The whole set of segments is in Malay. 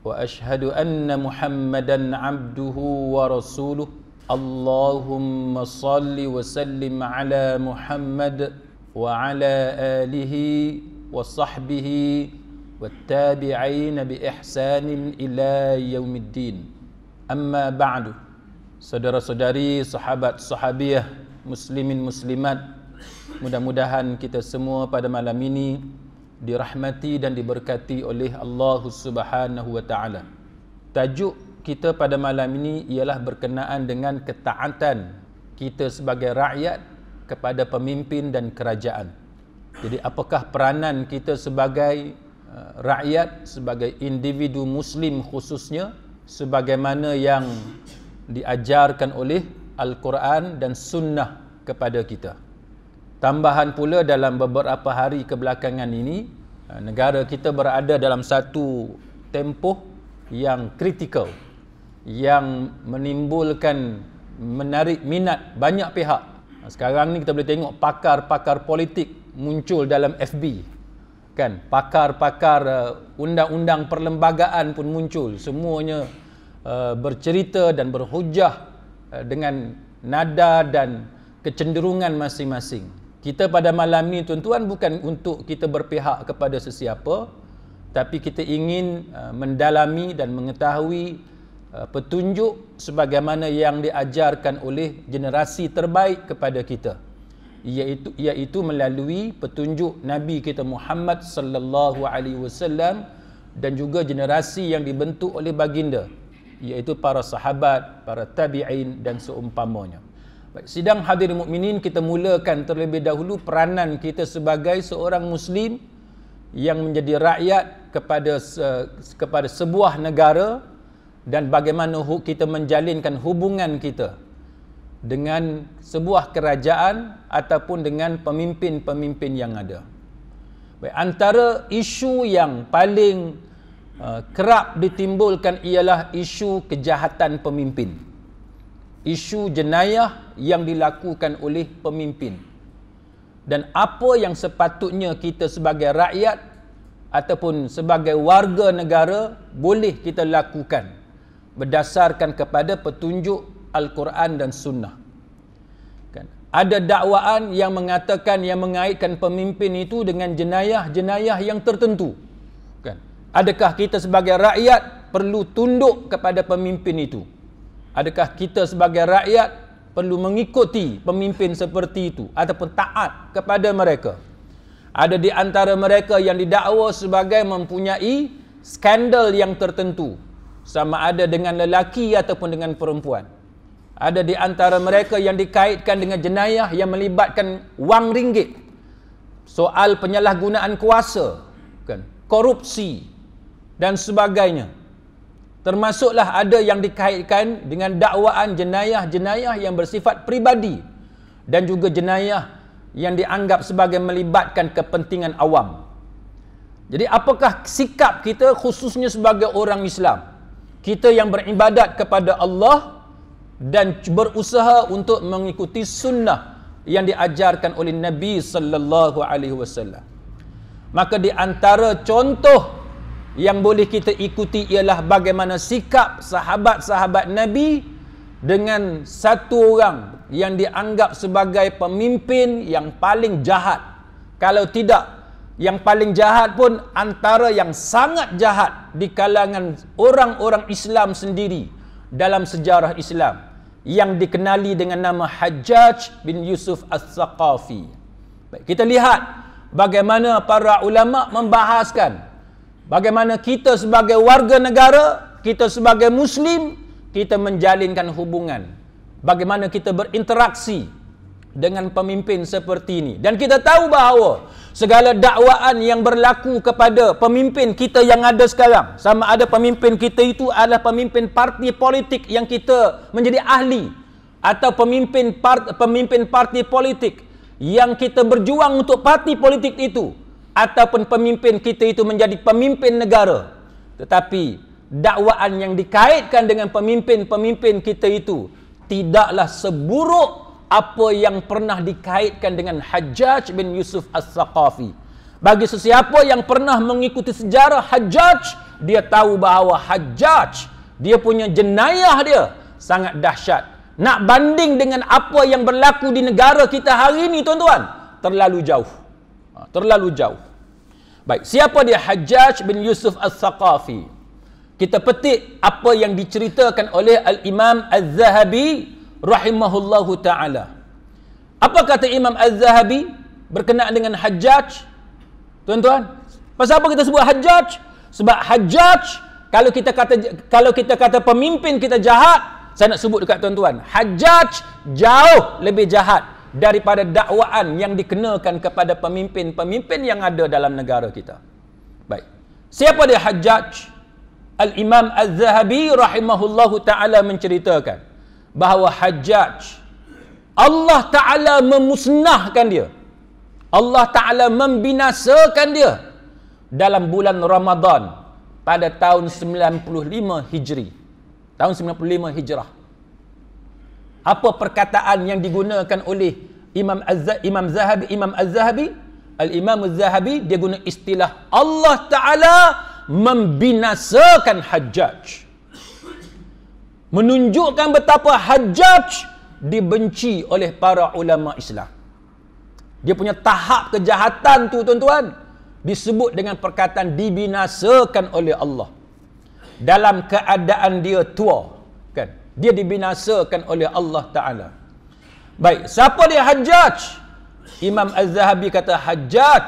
واشهد ان محمدا عبده ورسوله اللهم صل وسلم على محمد وعلى اله وصحبه والتابعين باحسان الى يوم الدين اما بعد سدر صدري صحابه صحابيه مسلمين مسلمات mudah-mudahan kita semua pada malam ini dirahmati dan diberkati oleh Allah Subhanahu wa taala. Tajuk kita pada malam ini ialah berkenaan dengan ketaatan kita sebagai rakyat kepada pemimpin dan kerajaan. Jadi apakah peranan kita sebagai eh, rakyat sebagai individu muslim khususnya sebagaimana yang diajarkan oleh Al-Quran dan sunnah kepada kita. Tambahan pula dalam beberapa hari kebelakangan ini, eh, negara kita berada dalam satu tempoh yang kritikal yang menimbulkan menarik minat banyak pihak. Sekarang ni kita boleh tengok pakar-pakar politik muncul dalam FB. Kan? Pakar-pakar eh, undang-undang perlembagaan pun muncul. Semuanya eh, bercerita dan berhujah dengan nada dan kecenderungan masing-masing. Kita pada malam ini tuan-tuan bukan untuk kita berpihak kepada sesiapa tapi kita ingin uh, mendalami dan mengetahui uh, petunjuk sebagaimana yang diajarkan oleh generasi terbaik kepada kita iaitu iaitu melalui petunjuk Nabi kita Muhammad sallallahu alaihi wasallam dan juga generasi yang dibentuk oleh baginda iaitu para sahabat, para tabi'in dan seumpamanya. Baik, sidang hadir mukminin kita mulakan terlebih dahulu peranan kita sebagai seorang muslim yang menjadi rakyat kepada uh, kepada sebuah negara dan bagaimana kita menjalinkan hubungan kita dengan sebuah kerajaan ataupun dengan pemimpin-pemimpin yang ada. Baik, antara isu yang paling uh, kerap ditimbulkan ialah isu kejahatan pemimpin isu jenayah yang dilakukan oleh pemimpin dan apa yang sepatutnya kita sebagai rakyat ataupun sebagai warga negara boleh kita lakukan berdasarkan kepada petunjuk Al-Quran dan Sunnah. Kan? Ada dakwaan yang mengatakan yang mengaitkan pemimpin itu dengan jenayah-jenayah yang tertentu. Kan? Adakah kita sebagai rakyat perlu tunduk kepada pemimpin itu? Adakah kita sebagai rakyat perlu mengikuti pemimpin seperti itu ataupun taat kepada mereka? Ada di antara mereka yang didakwa sebagai mempunyai skandal yang tertentu sama ada dengan lelaki ataupun dengan perempuan. Ada di antara mereka yang dikaitkan dengan jenayah yang melibatkan wang ringgit. Soal penyalahgunaan kuasa, kan? Korupsi dan sebagainya. Termasuklah ada yang dikaitkan dengan dakwaan jenayah-jenayah yang bersifat pribadi dan juga jenayah yang dianggap sebagai melibatkan kepentingan awam. Jadi apakah sikap kita khususnya sebagai orang Islam? Kita yang beribadat kepada Allah dan berusaha untuk mengikuti sunnah yang diajarkan oleh Nabi sallallahu alaihi wasallam. Maka di antara contoh yang boleh kita ikuti ialah bagaimana sikap sahabat-sahabat Nabi dengan satu orang yang dianggap sebagai pemimpin yang paling jahat. Kalau tidak, yang paling jahat pun antara yang sangat jahat di kalangan orang-orang Islam sendiri dalam sejarah Islam yang dikenali dengan nama Hajjaj bin Yusuf As-Saqafi. kita lihat bagaimana para ulama membahaskan bagaimana kita sebagai warga negara, kita sebagai Muslim, kita menjalinkan hubungan. Bagaimana kita berinteraksi dengan pemimpin seperti ini. Dan kita tahu bahawa segala dakwaan yang berlaku kepada pemimpin kita yang ada sekarang, sama ada pemimpin kita itu adalah pemimpin parti politik yang kita menjadi ahli, atau pemimpin parti pemimpin parti politik yang kita berjuang untuk parti politik itu ataupun pemimpin kita itu menjadi pemimpin negara tetapi dakwaan yang dikaitkan dengan pemimpin-pemimpin kita itu tidaklah seburuk apa yang pernah dikaitkan dengan Hajjaj bin Yusuf As-Saqafi bagi sesiapa yang pernah mengikuti sejarah Hajjaj dia tahu bahawa Hajjaj dia punya jenayah dia sangat dahsyat nak banding dengan apa yang berlaku di negara kita hari ini tuan-tuan terlalu jauh Ah, terlalu jauh. Baik, siapa dia Hajjaj bin Yusuf Al-Thaqafi? Kita petik apa yang diceritakan oleh Al-Imam Al-Zahabi rahimahullahu taala. Apa kata Imam Al-Zahabi berkenaan dengan Hajjaj? Tuan-tuan, pasal apa kita sebut Hajjaj? Sebab Hajjaj kalau kita kata kalau kita kata pemimpin kita jahat, saya nak sebut dekat tuan-tuan, Hajjaj jauh lebih jahat daripada dakwaan yang dikenakan kepada pemimpin-pemimpin yang ada dalam negara kita. Baik. Siapa dia Hajjaj? Al-Imam Az-Zahabi rahimahullahu taala menceritakan bahawa Hajjaj Allah taala memusnahkan dia. Allah taala membinasakan dia dalam bulan Ramadan pada tahun 95 Hijri. Tahun 95 Hijrah apa perkataan yang digunakan oleh Imam Az-Zahabi Imam Zahabi Imam Az-Zahabi Al-Imam Az-Zahabi dia guna istilah Allah Taala membinasakan Hajjaj menunjukkan betapa Hajjaj dibenci oleh para ulama Islam dia punya tahap kejahatan tu tuan-tuan disebut dengan perkataan dibinasakan oleh Allah dalam keadaan dia tua dia dibinasakan oleh Allah Ta'ala baik, siapa dia Hajjaj? Imam Az-Zahabi kata Hajjaj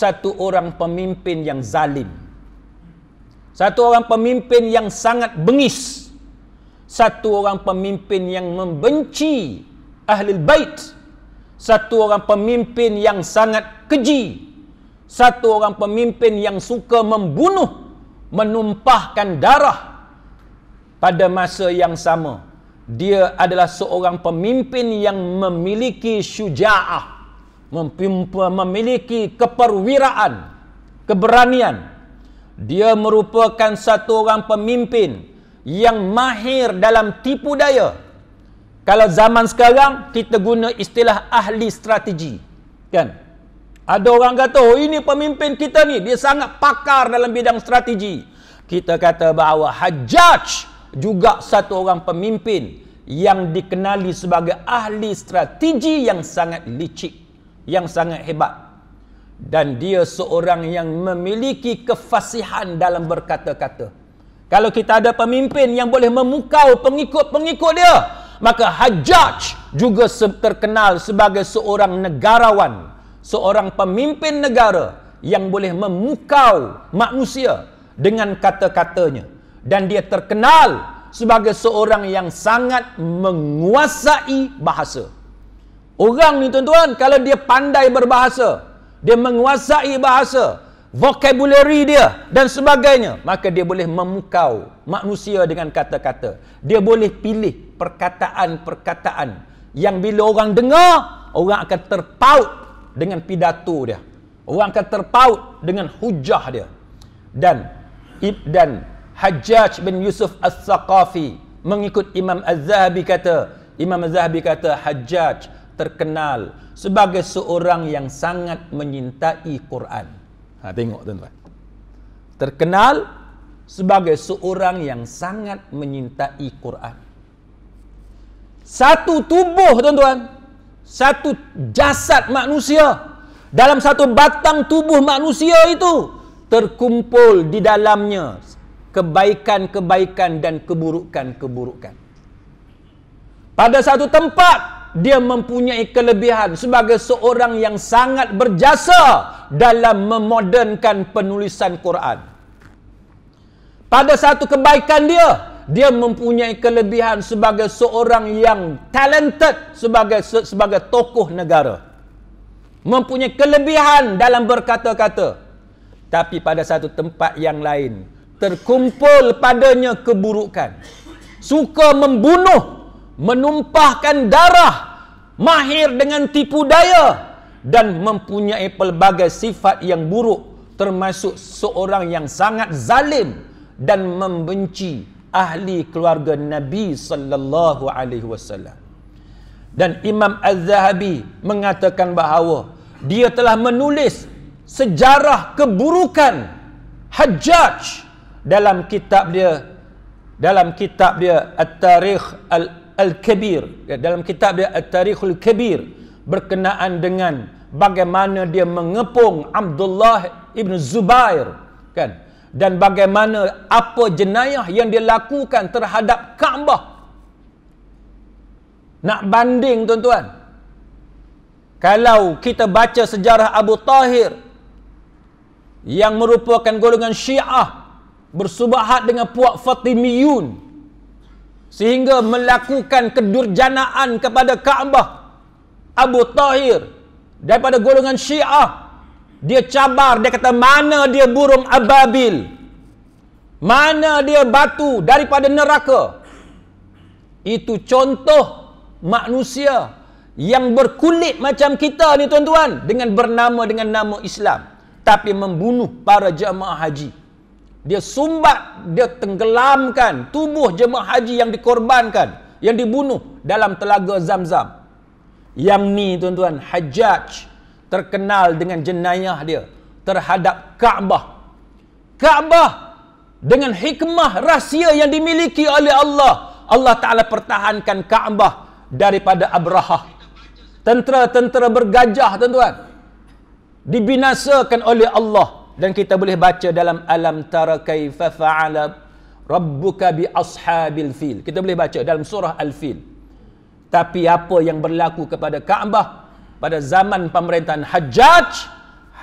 satu orang pemimpin yang zalim satu orang pemimpin yang sangat bengis satu orang pemimpin yang membenci ahli bait satu orang pemimpin yang sangat keji satu orang pemimpin yang suka membunuh menumpahkan darah pada masa yang sama dia adalah seorang pemimpin yang memiliki syuja'ah memiliki keperwiraan keberanian dia merupakan satu orang pemimpin yang mahir dalam tipu daya kalau zaman sekarang kita guna istilah ahli strategi kan ada orang kata oh ini pemimpin kita ni dia sangat pakar dalam bidang strategi kita kata bahawa hajjaj juga satu orang pemimpin yang dikenali sebagai ahli strategi yang sangat licik yang sangat hebat dan dia seorang yang memiliki kefasihan dalam berkata-kata kalau kita ada pemimpin yang boleh memukau pengikut-pengikut dia maka Hajjaj juga terkenal sebagai seorang negarawan seorang pemimpin negara yang boleh memukau manusia dengan kata-katanya dan dia terkenal sebagai seorang yang sangat menguasai bahasa. Orang ni tuan-tuan, kalau dia pandai berbahasa, dia menguasai bahasa, vocabulary dia dan sebagainya, maka dia boleh memukau manusia dengan kata-kata. Dia boleh pilih perkataan-perkataan yang bila orang dengar, orang akan terpaut dengan pidato dia. Orang akan terpaut dengan hujah dia. Dan dan Hajjaj bin Yusuf al saqafi mengikut Imam Az-Zahabi kata, Imam Az-Zahabi kata Hajjaj terkenal sebagai seorang yang sangat menyintai Quran. Ha, tengok tuan-tuan. Terkenal sebagai seorang yang sangat menyintai Quran. Satu tubuh tuan-tuan, satu jasad manusia dalam satu batang tubuh manusia itu terkumpul di dalamnya kebaikan-kebaikan dan keburukan-keburukan. Pada satu tempat, dia mempunyai kelebihan sebagai seorang yang sangat berjasa dalam memodernkan penulisan Quran. Pada satu kebaikan dia, dia mempunyai kelebihan sebagai seorang yang talented sebagai sebagai tokoh negara. Mempunyai kelebihan dalam berkata-kata. Tapi pada satu tempat yang lain, terkumpul padanya keburukan suka membunuh menumpahkan darah mahir dengan tipu daya dan mempunyai pelbagai sifat yang buruk termasuk seorang yang sangat zalim dan membenci ahli keluarga Nabi sallallahu alaihi wasallam dan Imam Az-Zahabi mengatakan bahawa dia telah menulis sejarah keburukan Hajjaj dalam kitab dia dalam kitab dia At-Tarikh Al-Kabir ya, dalam kitab dia At-Tarikh Al-Kabir berkenaan dengan bagaimana dia mengepung Abdullah Ibn Zubair kan dan bagaimana apa jenayah yang dia lakukan terhadap Kaabah nak banding tuan-tuan kalau kita baca sejarah Abu Tahir yang merupakan golongan syiah bersubahat dengan puak Fatimiyun sehingga melakukan kedurjanaan kepada Kaabah Abu Tahir daripada golongan Syiah dia cabar dia kata mana dia burung ababil mana dia batu daripada neraka itu contoh manusia yang berkulit macam kita ni tuan-tuan dengan bernama dengan nama Islam tapi membunuh para jemaah haji dia sumbat, dia tenggelamkan tubuh jemaah haji yang dikorbankan, yang dibunuh dalam telaga zam-zam. Yang ni tuan-tuan, Hajjaj terkenal dengan jenayah dia terhadap Kaabah. Kaabah dengan hikmah rahsia yang dimiliki oleh Allah. Allah Ta'ala pertahankan Kaabah daripada Abraha. Tentera-tentera bergajah tuan-tuan. Dibinasakan oleh Allah dan kita boleh baca dalam alam tara kaifa fa'ala rabbuka bi ashabil fil kita boleh baca dalam surah al fil tapi apa yang berlaku kepada Kaabah pada zaman pemerintahan Hajjaj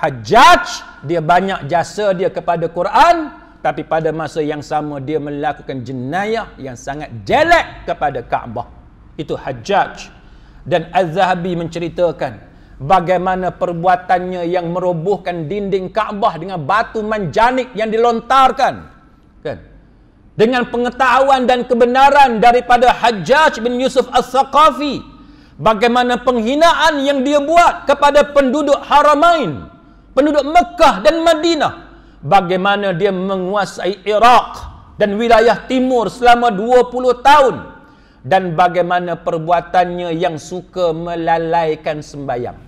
Hajjaj dia banyak jasa dia kepada Quran tapi pada masa yang sama dia melakukan jenayah yang sangat jelek kepada Kaabah itu Hajjaj dan Az-Zahabi menceritakan bagaimana perbuatannya yang merobohkan dinding Kaabah dengan batu manjanik yang dilontarkan kan dengan pengetahuan dan kebenaran daripada Hajjaj bin Yusuf As-Saqafi bagaimana penghinaan yang dia buat kepada penduduk Haramain penduduk Mekah dan Madinah bagaimana dia menguasai Iraq dan wilayah timur selama 20 tahun dan bagaimana perbuatannya yang suka melalaikan sembahyang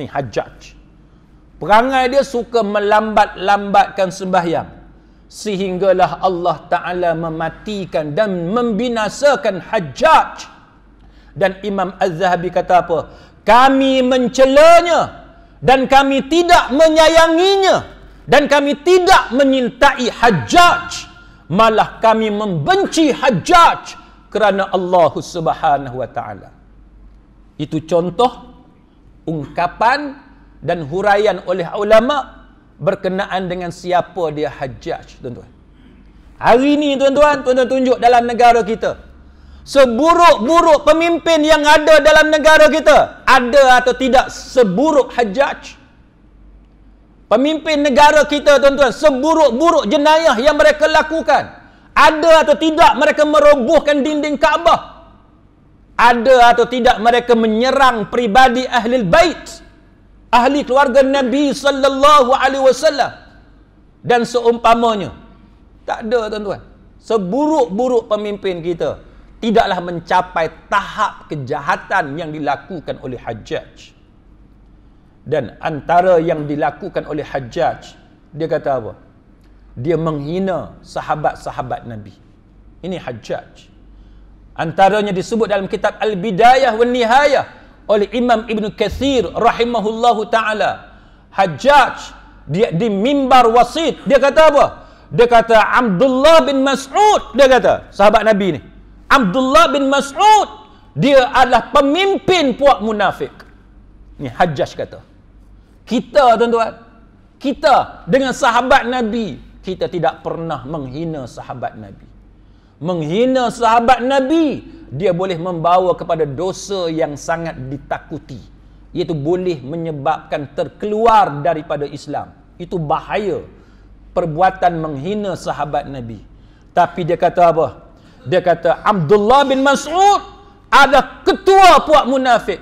ni Hajjaj perangai dia suka melambat-lambatkan sembahyang sehinggalah Allah Ta'ala mematikan dan membinasakan Hajjaj dan Imam Az-Zahabi kata apa kami mencelanya dan kami tidak menyayanginya dan kami tidak menyintai Hajjaj malah kami membenci Hajjaj kerana Allah Subhanahu wa taala itu contoh ungkapan dan huraian oleh ulama berkenaan dengan siapa dia hajjaj tuan-tuan hari ini tuan-tuan tuan-tuan tunjuk dalam negara kita seburuk-buruk pemimpin yang ada dalam negara kita ada atau tidak seburuk hajjaj pemimpin negara kita tuan-tuan seburuk-buruk jenayah yang mereka lakukan ada atau tidak mereka merobohkan dinding Kaabah ada atau tidak mereka menyerang pribadi ahli bait ahli keluarga Nabi sallallahu alaihi wasallam dan seumpamanya tak ada tuan-tuan seburuk-buruk pemimpin kita tidaklah mencapai tahap kejahatan yang dilakukan oleh Hajjaj dan antara yang dilakukan oleh Hajjaj dia kata apa dia menghina sahabat-sahabat Nabi ini Hajjaj Antaranya disebut dalam kitab Al-Bidayah wa Nihayah oleh Imam Ibn Kathir rahimahullahu ta'ala. Hajjaj di, di mimbar wasit. Dia kata apa? Dia kata Abdullah bin Mas'ud. Dia kata sahabat Nabi ni. Abdullah bin Mas'ud. Dia adalah pemimpin puak munafik. Ni Hajjaj kata. Kita tuan-tuan. Kita dengan sahabat Nabi. Kita tidak pernah menghina sahabat Nabi menghina sahabat Nabi, dia boleh membawa kepada dosa yang sangat ditakuti. Iaitu boleh menyebabkan terkeluar daripada Islam. Itu bahaya perbuatan menghina sahabat Nabi. Tapi dia kata apa? Dia kata Abdullah bin Mas'ud ada ketua puak munafik.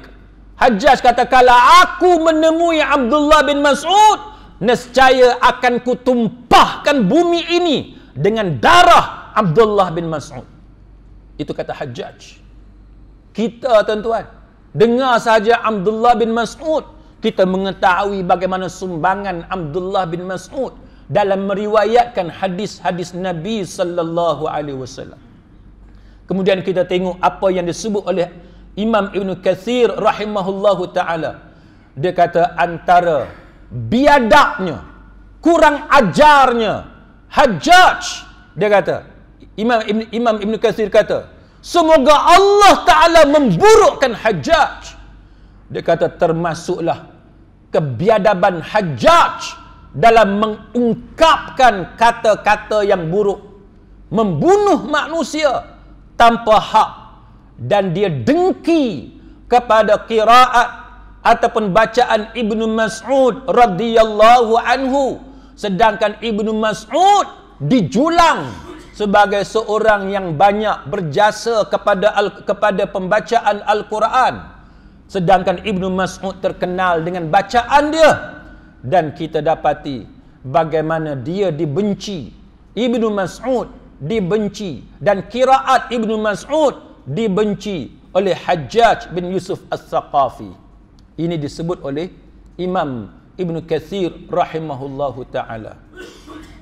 Hajjaj kata kalau aku menemui Abdullah bin Mas'ud nescaya akan kutumpahkan bumi ini dengan darah Abdullah bin Mas'ud. Itu kata Hajjaj. Kita tuan-tuan, dengar saja Abdullah bin Mas'ud, kita mengetahui bagaimana sumbangan Abdullah bin Mas'ud dalam meriwayatkan hadis-hadis Nabi sallallahu alaihi wasallam. Kemudian kita tengok apa yang disebut oleh Imam Ibn Katsir, rahimahullahu ta'ala. Dia kata antara biadabnya, kurang ajarnya, hajjaj. Dia kata, Imam Ibn, Imam Ibn Kathir kata, semoga Allah Ta'ala memburukkan hajjaj. Dia kata, termasuklah kebiadaban hajjaj dalam mengungkapkan kata-kata yang buruk. Membunuh manusia tanpa hak. Dan dia dengki kepada kiraat ataupun bacaan Ibn Mas'ud radhiyallahu anhu. Sedangkan Ibn Mas'ud dijulang sebagai seorang yang banyak berjasa kepada al- kepada pembacaan al-Quran sedangkan Ibnu Mas'ud terkenal dengan bacaan dia dan kita dapati bagaimana dia dibenci Ibnu Mas'ud dibenci dan kiraat Ibnu Mas'ud dibenci oleh Hajjaj bin Yusuf As-Saqafi ini disebut oleh Imam Ibnu Katsir rahimahullahu taala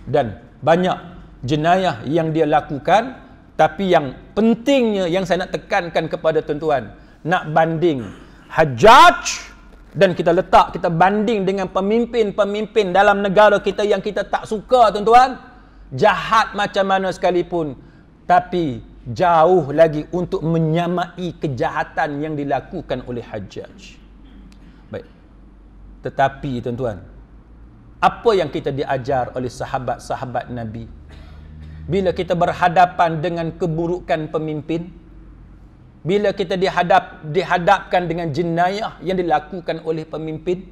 dan banyak jenayah yang dia lakukan tapi yang pentingnya yang saya nak tekankan kepada tuan-tuan nak banding hajaj dan kita letak kita banding dengan pemimpin-pemimpin dalam negara kita yang kita tak suka tuan-tuan jahat macam mana sekalipun tapi jauh lagi untuk menyamai kejahatan yang dilakukan oleh hajaj. baik tetapi tuan-tuan apa yang kita diajar oleh sahabat-sahabat nabi bila kita berhadapan dengan keburukan pemimpin bila kita dihadap dihadapkan dengan jenayah yang dilakukan oleh pemimpin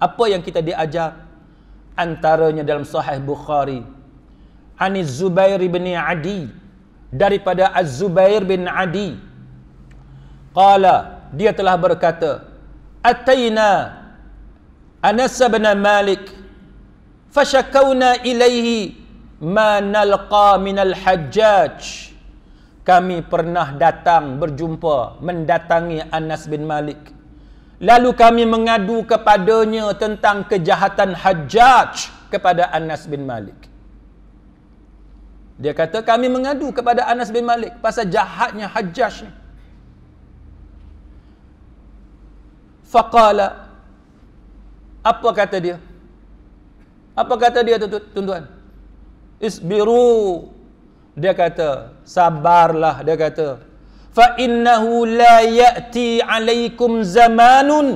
apa yang kita diajar antaranya dalam sahih bukhari ani zubair bin adi daripada az zubair bin adi qala dia telah berkata ataina anas bin malik fashakawna ilaihi manalqa minal hajjaj kami pernah datang berjumpa mendatangi Anas bin Malik lalu kami mengadu kepadanya tentang kejahatan hajjaj kepada Anas bin Malik dia kata kami mengadu kepada Anas bin Malik pasal jahatnya hajjaj ni faqala apa kata dia apa kata dia tuan-tuan isbiru dia kata sabarlah dia kata fa innahu la ya'ti 'alaykum zamanun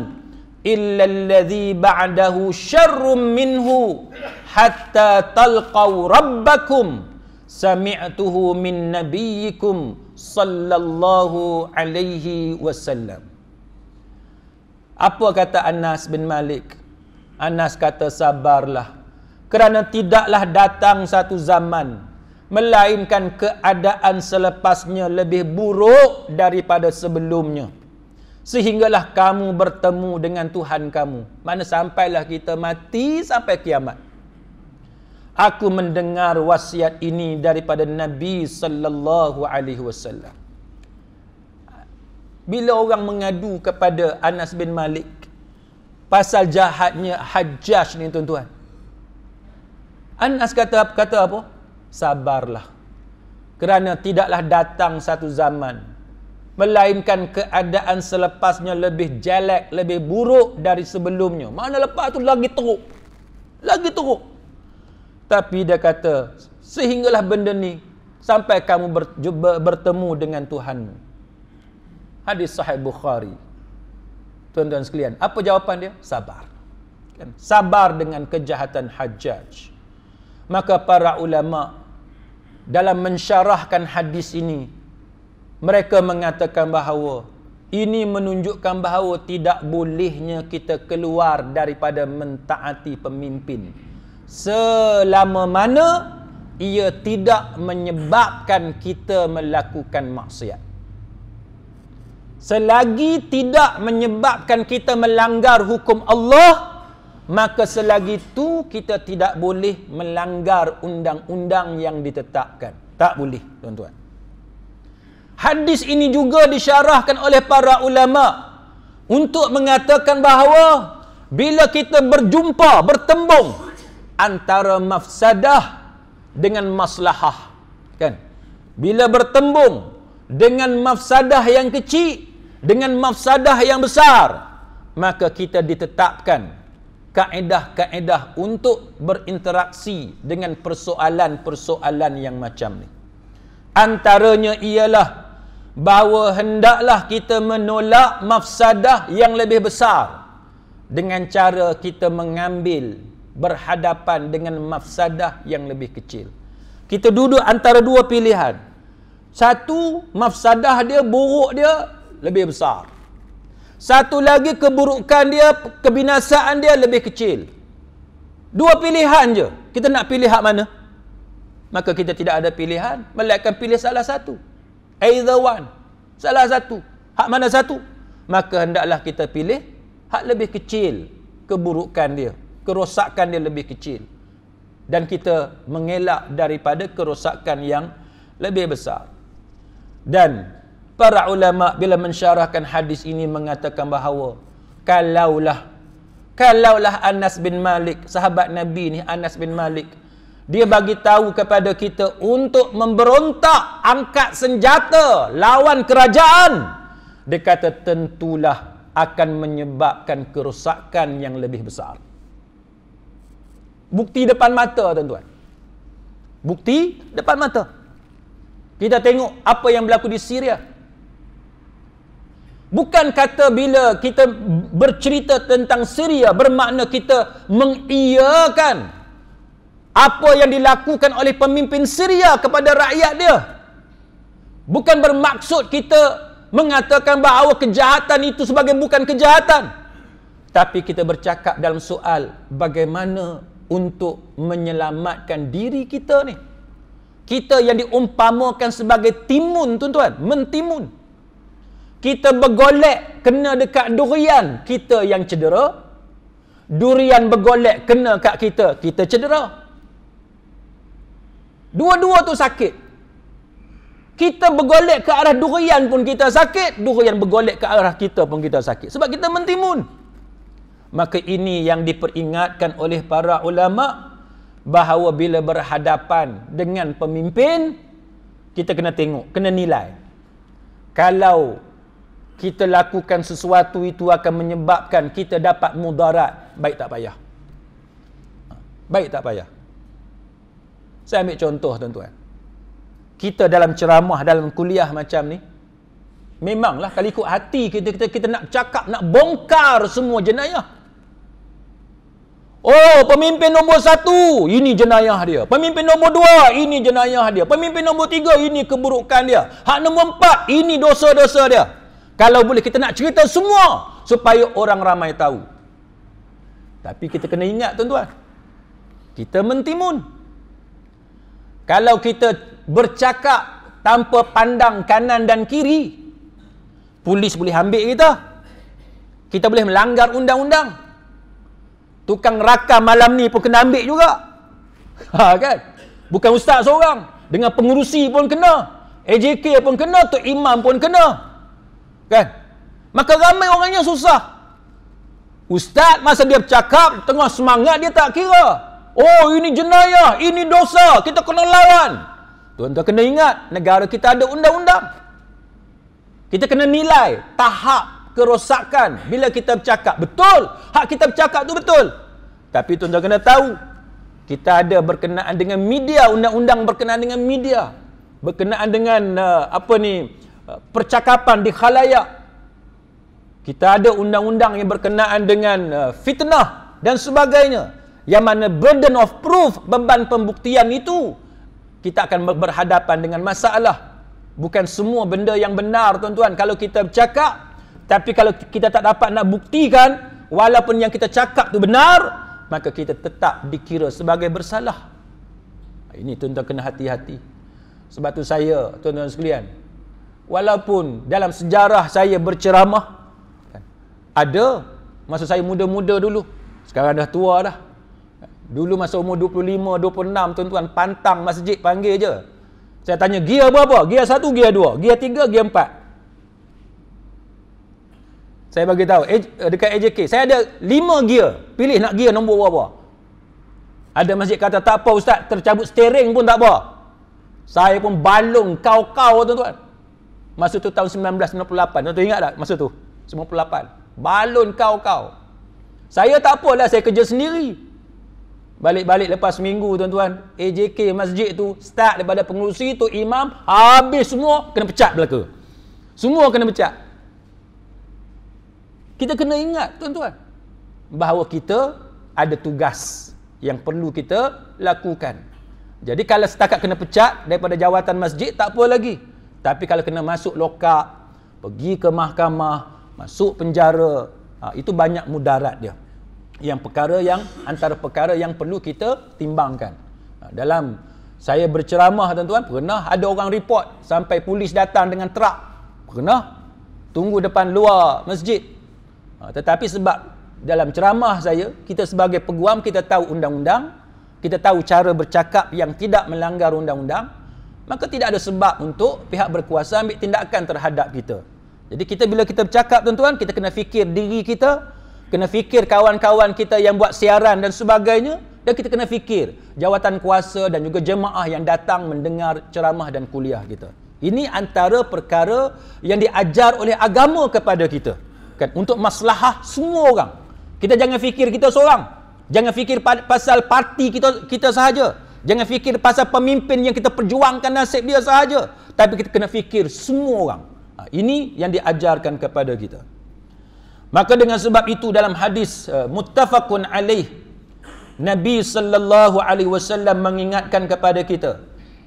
illa alladhi ba'dahu syarrun minhu hatta talqaw rabbakum sami'tuhu min nabiyyikum sallallahu alaihi wasallam apa kata Anas bin Malik Anas kata sabarlah kerana tidaklah datang satu zaman melainkan keadaan selepasnya lebih buruk daripada sebelumnya sehinggalah kamu bertemu dengan Tuhan kamu mana sampailah kita mati sampai kiamat aku mendengar wasiat ini daripada Nabi sallallahu alaihi wasallam bila orang mengadu kepada Anas bin Malik pasal jahatnya Hajjaj ni tuan-tuan Anas kata kata apa? Sabarlah. Kerana tidaklah datang satu zaman melainkan keadaan selepasnya lebih jelek, lebih buruk dari sebelumnya. Mana lepas tu lagi teruk. Lagi teruk. Tapi dia kata, sehinggalah benda ni sampai kamu ber, jubah, bertemu dengan Tuhan. Hadis Sahih Bukhari. Tuan-tuan sekalian, apa jawapan dia? Sabar. Kan? Sabar dengan kejahatan Hajjaj maka para ulama dalam mensyarahkan hadis ini mereka mengatakan bahawa ini menunjukkan bahawa tidak bolehnya kita keluar daripada mentaati pemimpin selama mana ia tidak menyebabkan kita melakukan maksiat selagi tidak menyebabkan kita melanggar hukum Allah maka selagi tu kita tidak boleh melanggar undang-undang yang ditetapkan tak boleh tuan-tuan hadis ini juga disyarahkan oleh para ulama untuk mengatakan bahawa bila kita berjumpa bertembung antara mafsadah dengan maslahah kan bila bertembung dengan mafsadah yang kecil dengan mafsadah yang besar maka kita ditetapkan kaedah-kaedah untuk berinteraksi dengan persoalan-persoalan yang macam ni. Antaranya ialah bahawa hendaklah kita menolak mafsadah yang lebih besar dengan cara kita mengambil berhadapan dengan mafsadah yang lebih kecil. Kita duduk antara dua pilihan. Satu, mafsadah dia, buruk dia lebih besar. Satu lagi keburukan dia, kebinasaan dia lebih kecil. Dua pilihan je. Kita nak pilih hak mana? Maka kita tidak ada pilihan. Melainkan pilih salah satu. Either one. Salah satu. Hak mana satu? Maka hendaklah kita pilih hak lebih kecil. Keburukan dia. Kerosakan dia lebih kecil. Dan kita mengelak daripada kerosakan yang lebih besar. Dan para ulama bila mensyarahkan hadis ini mengatakan bahawa kalaulah kalaulah Anas bin Malik sahabat Nabi ni Anas bin Malik dia bagi tahu kepada kita untuk memberontak angkat senjata lawan kerajaan dia kata tentulah akan menyebabkan kerosakan yang lebih besar bukti depan mata tuan-tuan bukti depan mata kita tengok apa yang berlaku di Syria Bukan kata bila kita bercerita tentang Syria bermakna kita mengiyakan apa yang dilakukan oleh pemimpin Syria kepada rakyat dia. Bukan bermaksud kita mengatakan bahawa kejahatan itu sebagai bukan kejahatan. Tapi kita bercakap dalam soal bagaimana untuk menyelamatkan diri kita ni. Kita yang diumpamakan sebagai timun tuan-tuan, mentimun kita bergolek kena dekat durian kita yang cedera durian bergolek kena kat kita kita cedera dua-dua tu sakit kita bergolek ke arah durian pun kita sakit durian bergolek ke arah kita pun kita sakit sebab kita mentimun maka ini yang diperingatkan oleh para ulama bahawa bila berhadapan dengan pemimpin kita kena tengok kena nilai kalau kita lakukan sesuatu itu akan menyebabkan kita dapat mudarat baik tak payah baik tak payah saya ambil contoh tuan-tuan kita dalam ceramah dalam kuliah macam ni memanglah kalau ikut hati kita kita, kita nak cakap nak bongkar semua jenayah Oh, pemimpin nombor satu, ini jenayah dia. Pemimpin nombor dua, ini jenayah dia. Pemimpin nombor tiga, ini keburukan dia. Hak nombor empat, ini dosa-dosa dia. Kalau boleh kita nak cerita semua supaya orang ramai tahu. Tapi kita kena ingat tuan-tuan. Kita mentimun. Kalau kita bercakap tanpa pandang kanan dan kiri, polis boleh ambil kita. Kita boleh melanggar undang-undang. Tukang rakam malam ni pun kena ambil juga. Ha kan? Bukan ustaz seorang, dengan pengurusi pun kena. AJK pun kena, Tok Imam pun kena. Kan? Maka ramai orangnya susah. Ustaz masa dia bercakap, tengah semangat dia tak kira. Oh, ini jenayah, ini dosa, kita kena lawan. Tuan-tuan kena ingat, negara kita ada undang-undang. Kita kena nilai tahap kerosakan bila kita bercakap. Betul, hak kita bercakap tu betul. Tapi tuan-tuan kena tahu, kita ada berkenaan dengan media, undang-undang berkenaan dengan media. Berkenaan dengan uh, apa ni, Eh, percakapan di khalayak kita ada undang-undang yang berkenaan dengan eh, fitnah dan sebagainya yang mana burden of proof beban pembuktian itu kita akan berhadapan dengan masalah bukan semua benda yang benar tuan-tuan kalau kita bercakap tapi kalau kita tak dapat nak buktikan walaupun yang kita cakap tu benar maka kita tetap dikira sebagai bersalah ini tuan-tuan kena hati-hati sebab tu saya tuan-tuan sekalian walaupun dalam sejarah saya berceramah kan, ada masa saya muda-muda dulu sekarang dah tua dah dulu masa umur 25 26 tuan-tuan pantang masjid panggil je saya tanya gear berapa gear satu, gear dua, gear tiga, gear empat. saya bagi tahu eh, dekat AJK saya ada lima gear pilih nak gear nombor berapa ada masjid kata tak apa ustaz tercabut steering pun tak apa saya pun balung kau-kau tuan-tuan Masa tu tahun 1998. Tuan-tuan ingat tak masa tu? 98. Balon kau-kau. Saya tak apalah saya kerja sendiri. Balik-balik lepas seminggu tuan-tuan. AJK masjid tu start daripada pengurusi tu imam. Habis semua kena pecat belaka. Semua kena pecat. Kita kena ingat tuan-tuan. Bahawa kita ada tugas yang perlu kita lakukan. Jadi kalau setakat kena pecat daripada jawatan masjid tak apa lagi. Tapi kalau kena masuk lokak, pergi ke mahkamah, masuk penjara, ha, itu banyak mudarat dia. Yang perkara yang antara perkara yang perlu kita timbangkan. Ha, dalam saya berceramah tuan-tuan, pernah ada orang report sampai polis datang dengan trak, Pernah tunggu depan luar masjid. Ha, tetapi sebab dalam ceramah saya, kita sebagai peguam kita tahu undang-undang, kita tahu cara bercakap yang tidak melanggar undang-undang maka tidak ada sebab untuk pihak berkuasa ambil tindakan terhadap kita. Jadi kita bila kita bercakap tuan-tuan, kita kena fikir diri kita, kena fikir kawan-kawan kita yang buat siaran dan sebagainya, dan kita kena fikir jawatan kuasa dan juga jemaah yang datang mendengar ceramah dan kuliah kita. Ini antara perkara yang diajar oleh agama kepada kita. Kan? Untuk maslahah semua orang. Kita jangan fikir kita seorang. Jangan fikir pasal parti kita, kita sahaja. Jangan fikir pasal pemimpin yang kita perjuangkan nasib dia sahaja. Tapi kita kena fikir semua orang. Ha, ini yang diajarkan kepada kita. Maka dengan sebab itu dalam hadis uh, muttafaqun alaih Nabi sallallahu alaihi wasallam mengingatkan kepada kita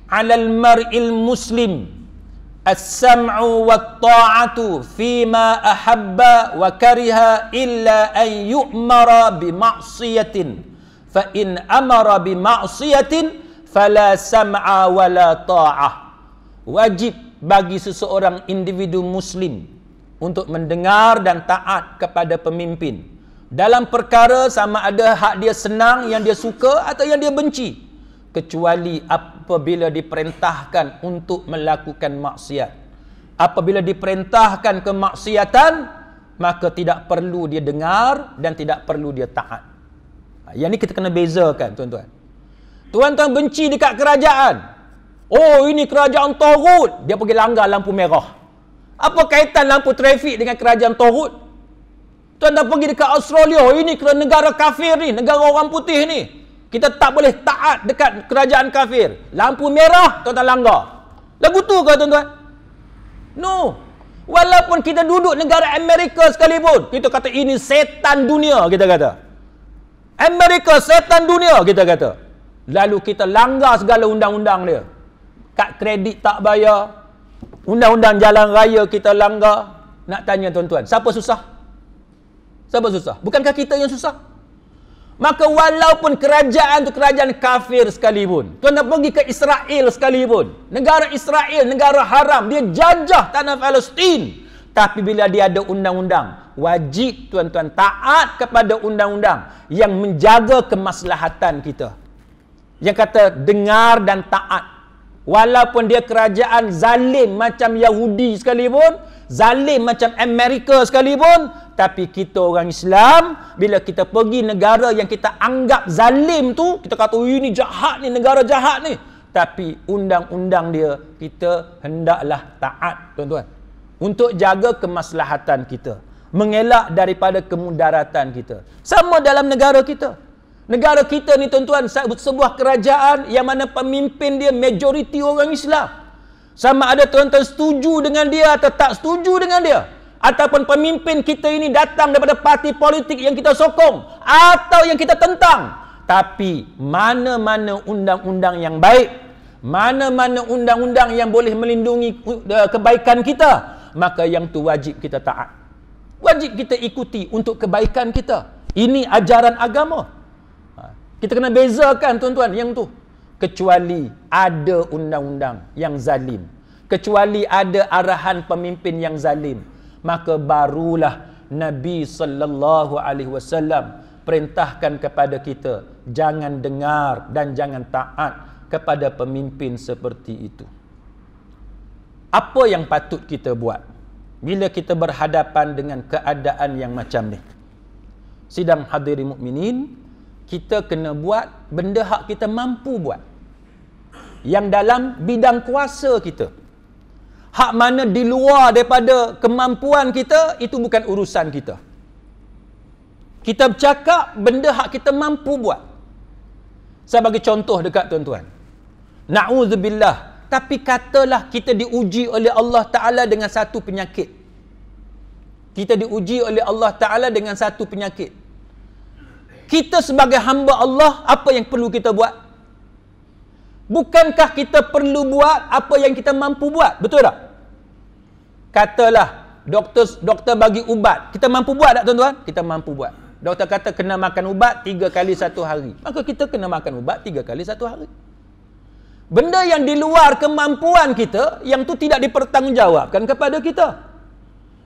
alal mar'il muslim as-sam'u wat-ta'atu fi ma ahabba wa kariha illa an yu'mara bi ma'siyatin fa in amara bi ma'siyatin fala sam'a wala ta'ah wajib bagi seseorang individu muslim untuk mendengar dan taat kepada pemimpin dalam perkara sama ada hak dia senang yang dia suka atau yang dia benci kecuali apabila diperintahkan untuk melakukan maksiat apabila diperintahkan kemaksiatan maka tidak perlu dia dengar dan tidak perlu dia taat Ha, yang ni kita kena bezakan tuan-tuan. Tuan-tuan benci dekat kerajaan. Oh ini kerajaan Torut. Dia pergi langgar lampu merah. Apa kaitan lampu trafik dengan kerajaan Torut? Tuan-tuan pergi dekat Australia. Oh ini kerana negara kafir ni. Negara orang putih ni. Kita tak boleh taat dekat kerajaan kafir. Lampu merah tuan-tuan langgar. Lagu tu ke tuan-tuan? No. Walaupun kita duduk negara Amerika sekalipun. Kita kata ini setan dunia Kita kata. Amerika setan dunia kita kata. Lalu kita langgar segala undang-undang dia. Kad kredit tak bayar. Undang-undang jalan raya kita langgar. Nak tanya tuan-tuan, siapa susah? Siapa susah? Bukankah kita yang susah? Maka walaupun kerajaan tu kerajaan kafir sekalipun. Tuan nak pergi ke Israel sekalipun. Negara Israel, negara haram. Dia jajah tanah Palestine. Tapi bila dia ada undang-undang, wajib tuan-tuan taat kepada undang-undang yang menjaga kemaslahatan kita. Yang kata dengar dan taat. Walaupun dia kerajaan zalim macam Yahudi sekalipun, zalim macam Amerika sekalipun, tapi kita orang Islam, bila kita pergi negara yang kita anggap zalim tu, kita kata, oh, ini jahat ni, negara jahat ni. Tapi undang-undang dia, kita hendaklah taat, tuan-tuan untuk jaga kemaslahatan kita mengelak daripada kemudaratan kita sama dalam negara kita negara kita ni tuan-tuan sebuah kerajaan yang mana pemimpin dia majoriti orang Islam sama ada tuan-tuan setuju dengan dia atau tak setuju dengan dia ataupun pemimpin kita ini datang daripada parti politik yang kita sokong atau yang kita tentang tapi mana-mana undang-undang yang baik mana-mana undang-undang yang boleh melindungi eh, kebaikan kita maka yang tu wajib kita taat. Wajib kita ikuti untuk kebaikan kita. Ini ajaran agama. Ha, kita kena bezakan tuan-tuan yang tu. Kecuali ada undang-undang yang zalim. Kecuali ada arahan pemimpin yang zalim. Maka barulah Nabi sallallahu alaihi wasallam perintahkan kepada kita jangan dengar dan jangan taat kepada pemimpin seperti itu apa yang patut kita buat bila kita berhadapan dengan keadaan yang macam ni sidang hadirin mukminin kita kena buat benda hak kita mampu buat yang dalam bidang kuasa kita hak mana di luar daripada kemampuan kita itu bukan urusan kita kita bercakap benda hak kita mampu buat saya bagi contoh dekat tuan-tuan na'udzubillah tapi katalah kita diuji oleh Allah Ta'ala dengan satu penyakit. Kita diuji oleh Allah Ta'ala dengan satu penyakit. Kita sebagai hamba Allah, apa yang perlu kita buat? Bukankah kita perlu buat apa yang kita mampu buat? Betul tak? Katalah, doktor, doktor bagi ubat. Kita mampu buat tak tuan-tuan? Kita mampu buat. Doktor kata kena makan ubat tiga kali satu hari. Maka kita kena makan ubat tiga kali satu hari. kita kena makan ubat tiga kali satu hari benda yang di luar kemampuan kita yang tu tidak dipertanggungjawabkan kepada kita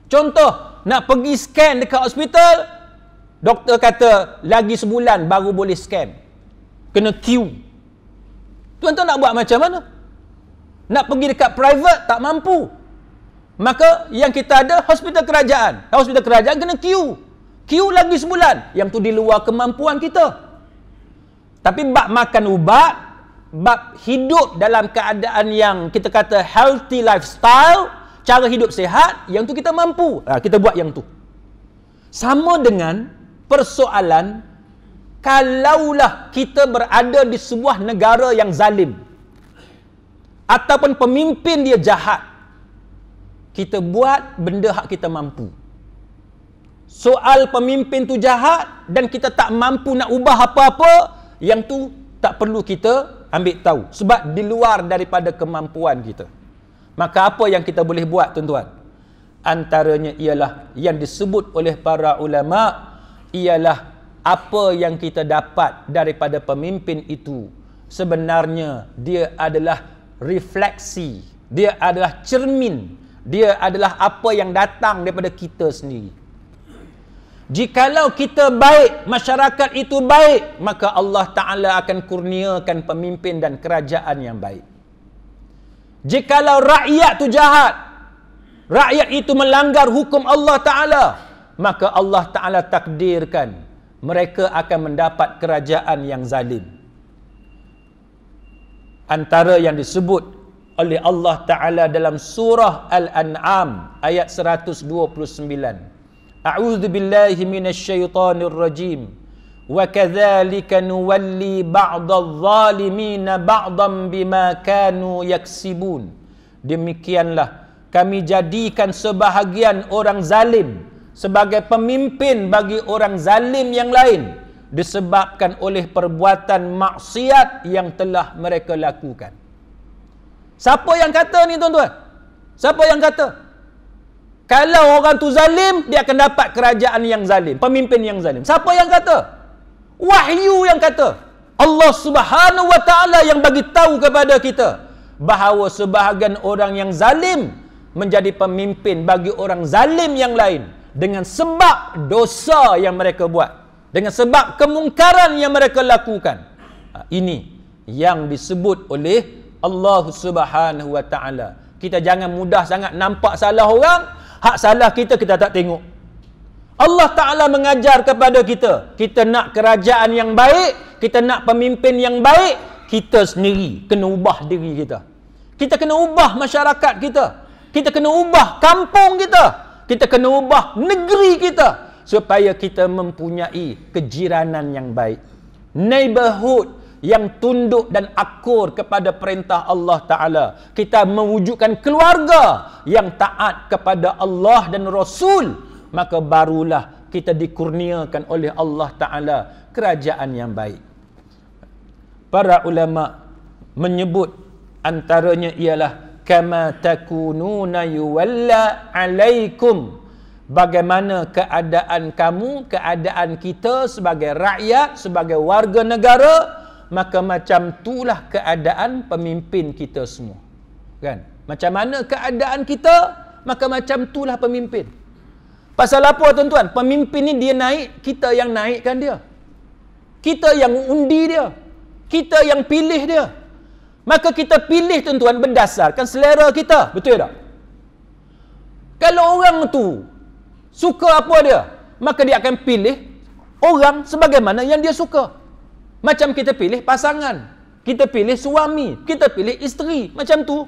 contoh nak pergi scan dekat hospital doktor kata lagi sebulan baru boleh scan kena queue tuan-tuan nak buat macam mana nak pergi dekat private tak mampu maka yang kita ada hospital kerajaan hospital kerajaan kena queue queue lagi sebulan yang tu di luar kemampuan kita tapi bak makan ubat bab hidup dalam keadaan yang kita kata healthy lifestyle, cara hidup sehat, yang tu kita mampu. Ha, kita buat yang tu. Sama dengan persoalan kalaulah kita berada di sebuah negara yang zalim ataupun pemimpin dia jahat kita buat benda hak kita mampu soal pemimpin tu jahat dan kita tak mampu nak ubah apa-apa yang tu tak perlu kita ambil tahu sebab di luar daripada kemampuan kita maka apa yang kita boleh buat tuan-tuan antaranya ialah yang disebut oleh para ulama ialah apa yang kita dapat daripada pemimpin itu sebenarnya dia adalah refleksi dia adalah cermin dia adalah apa yang datang daripada kita sendiri Jikalau kita baik, masyarakat itu baik, maka Allah Ta'ala akan kurniakan pemimpin dan kerajaan yang baik. Jikalau rakyat itu jahat, rakyat itu melanggar hukum Allah Ta'ala, maka Allah Ta'ala takdirkan mereka akan mendapat kerajaan yang zalim. Antara yang disebut oleh Allah Ta'ala dalam surah Al-An'am ayat 129. 129. أعوذ بالله من الشيطان الرجيم وكذلك نولي بعض الظالمين بعضا بما كانوا يكسبون demikianlah kami jadikan sebahagian orang zalim sebagai pemimpin bagi orang zalim yang lain disebabkan oleh perbuatan maksiat yang telah mereka lakukan siapa yang kata ni tuan-tuan siapa yang kata kalau orang tu zalim, dia akan dapat kerajaan yang zalim, pemimpin yang zalim. Siapa yang kata? Wahyu yang kata. Allah Subhanahu Wa Taala yang bagi tahu kepada kita bahawa sebahagian orang yang zalim menjadi pemimpin bagi orang zalim yang lain dengan sebab dosa yang mereka buat, dengan sebab kemungkaran yang mereka lakukan. Ha, ini yang disebut oleh Allah Subhanahu Wa Taala. Kita jangan mudah sangat nampak salah orang Hak salah kita, kita tak tengok. Allah Ta'ala mengajar kepada kita. Kita nak kerajaan yang baik. Kita nak pemimpin yang baik. Kita sendiri kena ubah diri kita. Kita kena ubah masyarakat kita. Kita kena ubah kampung kita. Kita kena ubah negeri kita. Supaya kita mempunyai kejiranan yang baik. Neighborhood yang tunduk dan akur kepada perintah Allah Ta'ala. Kita mewujudkan keluarga yang taat kepada Allah dan Rasul. Maka barulah kita dikurniakan oleh Allah Ta'ala kerajaan yang baik. Para ulama menyebut antaranya ialah kama takununa yuwalla alaikum bagaimana keadaan kamu keadaan kita sebagai rakyat sebagai warga negara maka macam itulah keadaan pemimpin kita semua kan macam mana keadaan kita maka macam itulah pemimpin pasal apa tuan-tuan pemimpin ni dia naik kita yang naikkan dia kita yang undi dia kita yang pilih dia maka kita pilih tuan-tuan berdasarkan selera kita betul tak kalau orang tu suka apa dia maka dia akan pilih orang sebagaimana yang dia suka macam kita pilih pasangan. Kita pilih suami. Kita pilih isteri. Macam tu.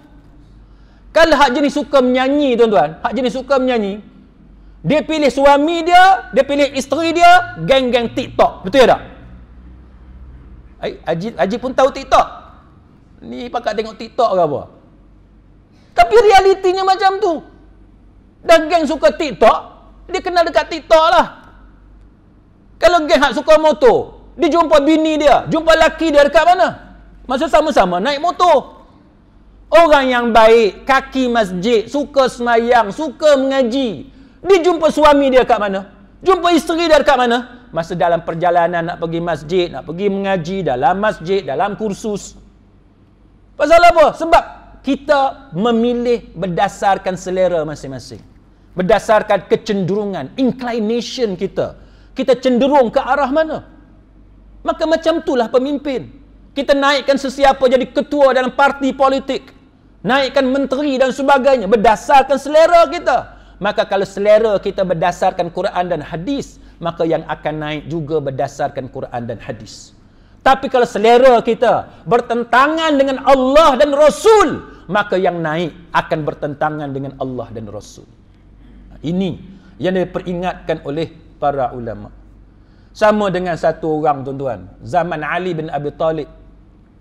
Kalau hak jenis suka menyanyi, tuan-tuan. Hak jenis suka menyanyi. Dia pilih suami dia. Dia pilih isteri dia. Geng-geng TikTok. Betul tak? Eh, Haji, Haji pun tahu TikTok. Ni pakat tengok TikTok ke apa? Tapi realitinya macam tu. Dan geng suka TikTok, dia kenal dekat TikTok lah. Kalau geng hak suka motor, dia jumpa bini dia, jumpa laki dia dekat mana? Masa sama-sama naik motor. Orang yang baik, kaki masjid, suka semayang, suka mengaji. Dia jumpa suami dia dekat mana? Jumpa isteri dia dekat mana? Masa dalam perjalanan nak pergi masjid, nak pergi mengaji dalam masjid, dalam kursus. Pasal apa? Sebab kita memilih berdasarkan selera masing-masing. Berdasarkan kecenderungan, inclination kita. Kita cenderung ke arah mana? Mana? Maka macam itulah pemimpin. Kita naikkan sesiapa jadi ketua dalam parti politik. Naikkan menteri dan sebagainya berdasarkan selera kita. Maka kalau selera kita berdasarkan Quran dan hadis, maka yang akan naik juga berdasarkan Quran dan hadis. Tapi kalau selera kita bertentangan dengan Allah dan Rasul, maka yang naik akan bertentangan dengan Allah dan Rasul. Ini yang diperingatkan oleh para ulama. Sama dengan satu orang tuan-tuan. Zaman Ali bin Abi Talib.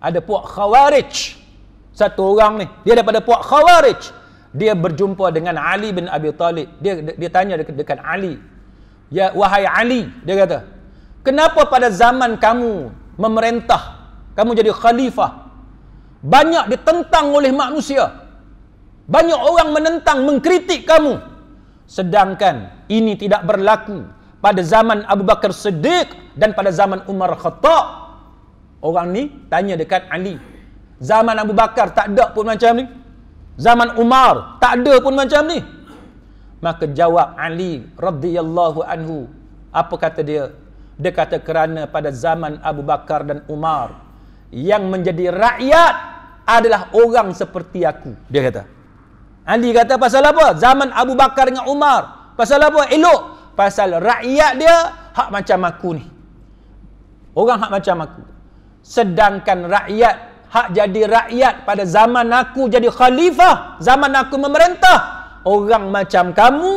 Ada puak Khawarij. Satu orang ni. Dia daripada puak Khawarij. Dia berjumpa dengan Ali bin Abi Talib. Dia, dia tanya dekat, dekat Ali. Ya, wahai Ali. Dia kata. Kenapa pada zaman kamu memerintah. Kamu jadi khalifah. Banyak ditentang oleh manusia. Banyak orang menentang, mengkritik kamu. Sedangkan ini tidak berlaku pada zaman Abu Bakar Siddiq dan pada zaman Umar Khattab. Orang ni tanya dekat Ali. Zaman Abu Bakar tak ada pun macam ni. Zaman Umar tak ada pun macam ni. Maka jawab Ali radhiyallahu anhu. Apa kata dia? Dia kata kerana pada zaman Abu Bakar dan Umar yang menjadi rakyat adalah orang seperti aku. Dia kata. Ali kata pasal apa? Zaman Abu Bakar dengan Umar. Pasal apa? Elok pasal rakyat dia hak macam aku ni orang hak macam aku sedangkan rakyat hak jadi rakyat pada zaman aku jadi khalifah zaman aku memerintah orang macam kamu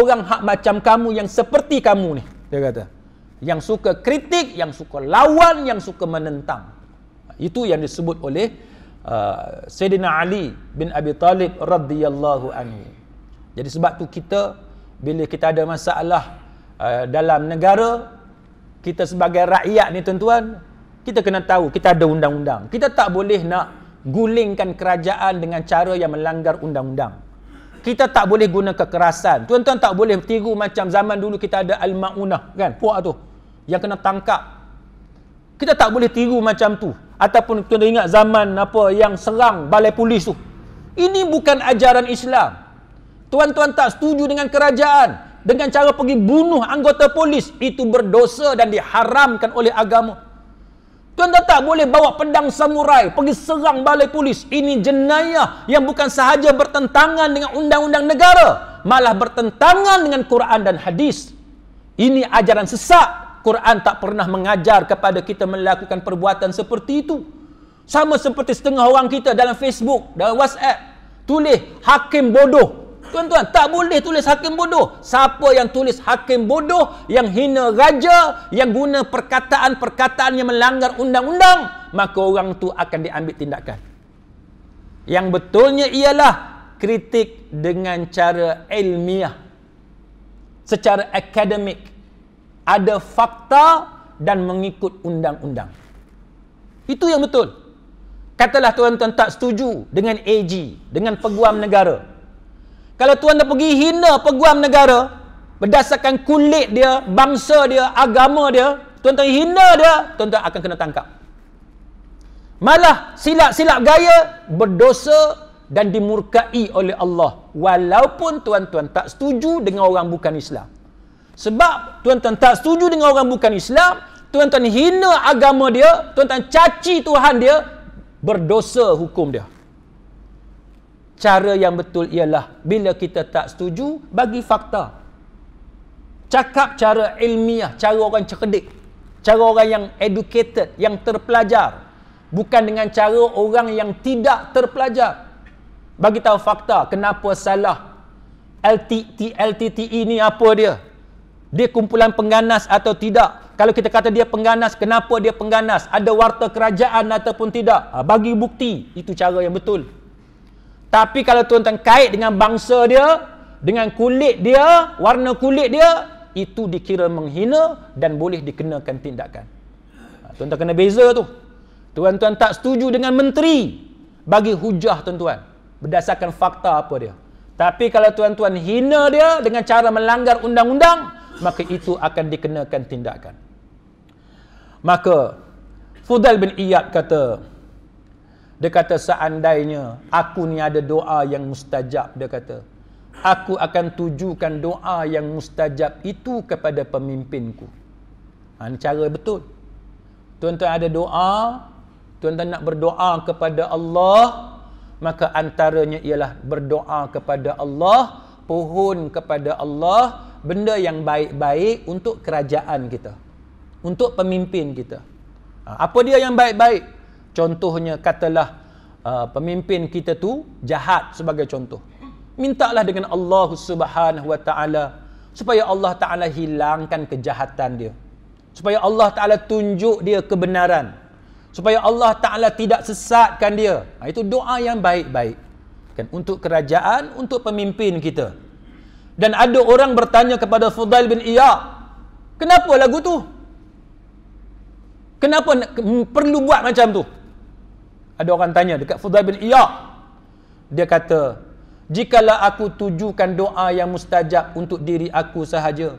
orang hak macam kamu yang seperti kamu ni dia kata yang suka kritik yang suka lawan yang suka menentang itu yang disebut oleh uh, Sayyidina Ali bin Abi Talib radhiyallahu anhu jadi sebab tu kita bila kita ada masalah uh, dalam negara kita sebagai rakyat ni tuan-tuan kita kena tahu kita ada undang-undang kita tak boleh nak gulingkan kerajaan dengan cara yang melanggar undang-undang kita tak boleh guna kekerasan tuan-tuan tak boleh tiru macam zaman dulu kita ada al-maunah kan puak tu yang kena tangkap kita tak boleh tiru macam tu ataupun tuan-tuan ingat zaman apa yang serang balai polis tu ini bukan ajaran Islam Tuan-tuan tak setuju dengan kerajaan dengan cara pergi bunuh anggota polis itu berdosa dan diharamkan oleh agama. Tuan-tuan tak boleh bawa pedang samurai pergi serang balai polis. Ini jenayah yang bukan sahaja bertentangan dengan undang-undang negara, malah bertentangan dengan Quran dan hadis. Ini ajaran sesat. Quran tak pernah mengajar kepada kita melakukan perbuatan seperti itu. Sama seperti setengah orang kita dalam Facebook, dalam WhatsApp, tulis hakim bodoh, Tuan-tuan, tak boleh tulis hakim bodoh. Siapa yang tulis hakim bodoh, yang hina raja, yang guna perkataan-perkataan yang melanggar undang-undang, maka orang tu akan diambil tindakan. Yang betulnya ialah kritik dengan cara ilmiah. Secara akademik. Ada fakta dan mengikut undang-undang. Itu yang betul. Katalah tuan-tuan tak setuju dengan AG, dengan peguam negara. Kalau tuan dah pergi hina peguam negara Berdasarkan kulit dia, bangsa dia, agama dia Tuan-tuan hina dia, tuan-tuan akan kena tangkap Malah silap-silap gaya berdosa dan dimurkai oleh Allah Walaupun tuan-tuan tak setuju dengan orang bukan Islam Sebab tuan-tuan tak setuju dengan orang bukan Islam Tuan-tuan hina agama dia Tuan-tuan caci Tuhan dia Berdosa hukum dia cara yang betul ialah bila kita tak setuju bagi fakta cakap cara ilmiah cara orang cekedik, cara orang yang educated yang terpelajar bukan dengan cara orang yang tidak terpelajar bagi tahu fakta kenapa salah LTT LTT ini e apa dia dia kumpulan pengganas atau tidak kalau kita kata dia pengganas kenapa dia pengganas ada warta kerajaan ataupun tidak ha, bagi bukti itu cara yang betul tapi kalau tuan-tuan kait dengan bangsa dia, dengan kulit dia, warna kulit dia, itu dikira menghina dan boleh dikenakan tindakan. Ha, tuan-tuan kena beza tu. Tuan-tuan tak setuju dengan menteri bagi hujah tuan-tuan. Berdasarkan fakta apa dia. Tapi kalau tuan-tuan hina dia dengan cara melanggar undang-undang, maka itu akan dikenakan tindakan. Maka Fudal bin Iyad kata, dia kata seandainya aku ni ada doa yang mustajab dia kata. Aku akan tujukan doa yang mustajab itu kepada pemimpinku. Ha, ini cara betul. Tuan-tuan ada doa, tuan-tuan nak berdoa kepada Allah, maka antaranya ialah berdoa kepada Allah, pohon kepada Allah, benda yang baik-baik untuk kerajaan kita. Untuk pemimpin kita. Ha, apa dia yang baik-baik? contohnya katalah uh, pemimpin kita tu jahat sebagai contoh mintalah dengan Allah Subhanahu wa taala supaya Allah taala hilangkan kejahatan dia supaya Allah taala tunjuk dia kebenaran supaya Allah taala tidak sesatkan dia ha, itu doa yang baik-baik kan untuk kerajaan untuk pemimpin kita dan ada orang bertanya kepada Fudail bin Iyad kenapa lagu tu kenapa perlu buat macam tu ada orang tanya dekat Fudail bin Iyak dia kata jikalau aku tujukan doa yang mustajab untuk diri aku sahaja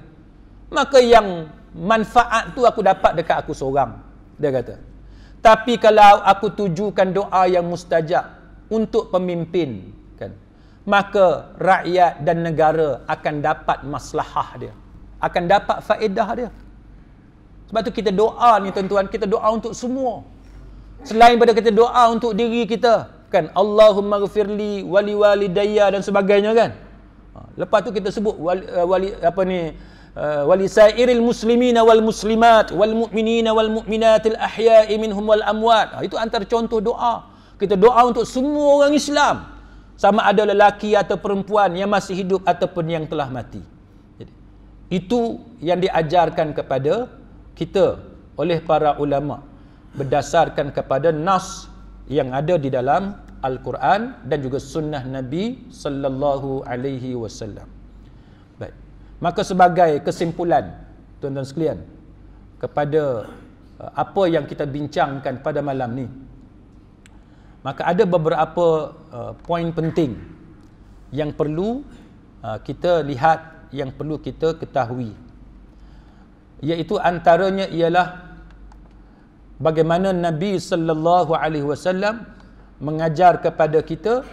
maka yang manfaat tu aku dapat dekat aku seorang dia kata tapi kalau aku tujukan doa yang mustajab untuk pemimpin kan maka rakyat dan negara akan dapat maslahah dia akan dapat faedah dia sebab tu kita doa ni tuan-tuan kita doa untuk semua selain pada kita doa untuk diri kita kan Allahumma gfirli wali wali daya dan sebagainya kan ha, lepas tu kita sebut wali, eh, wali apa ni eh, wali sairil muslimina, wal muslimat wal mu'minina, wal mu'minatil al ahya'i minhum wal amwat ha, itu antara contoh doa kita doa untuk semua orang Islam sama ada lelaki atau perempuan yang masih hidup ataupun yang telah mati jadi itu yang diajarkan kepada kita oleh para ulama berdasarkan kepada nas yang ada di dalam Al-Quran dan juga sunnah Nabi sallallahu alaihi wasallam. Baik. Maka sebagai kesimpulan tuan-tuan sekalian kepada uh, apa yang kita bincangkan pada malam ni. Maka ada beberapa uh, poin penting yang perlu uh, kita lihat, yang perlu kita ketahui. Iaitu antaranya ialah bagaimana Nabi sallallahu alaihi wasallam mengajar kepada kita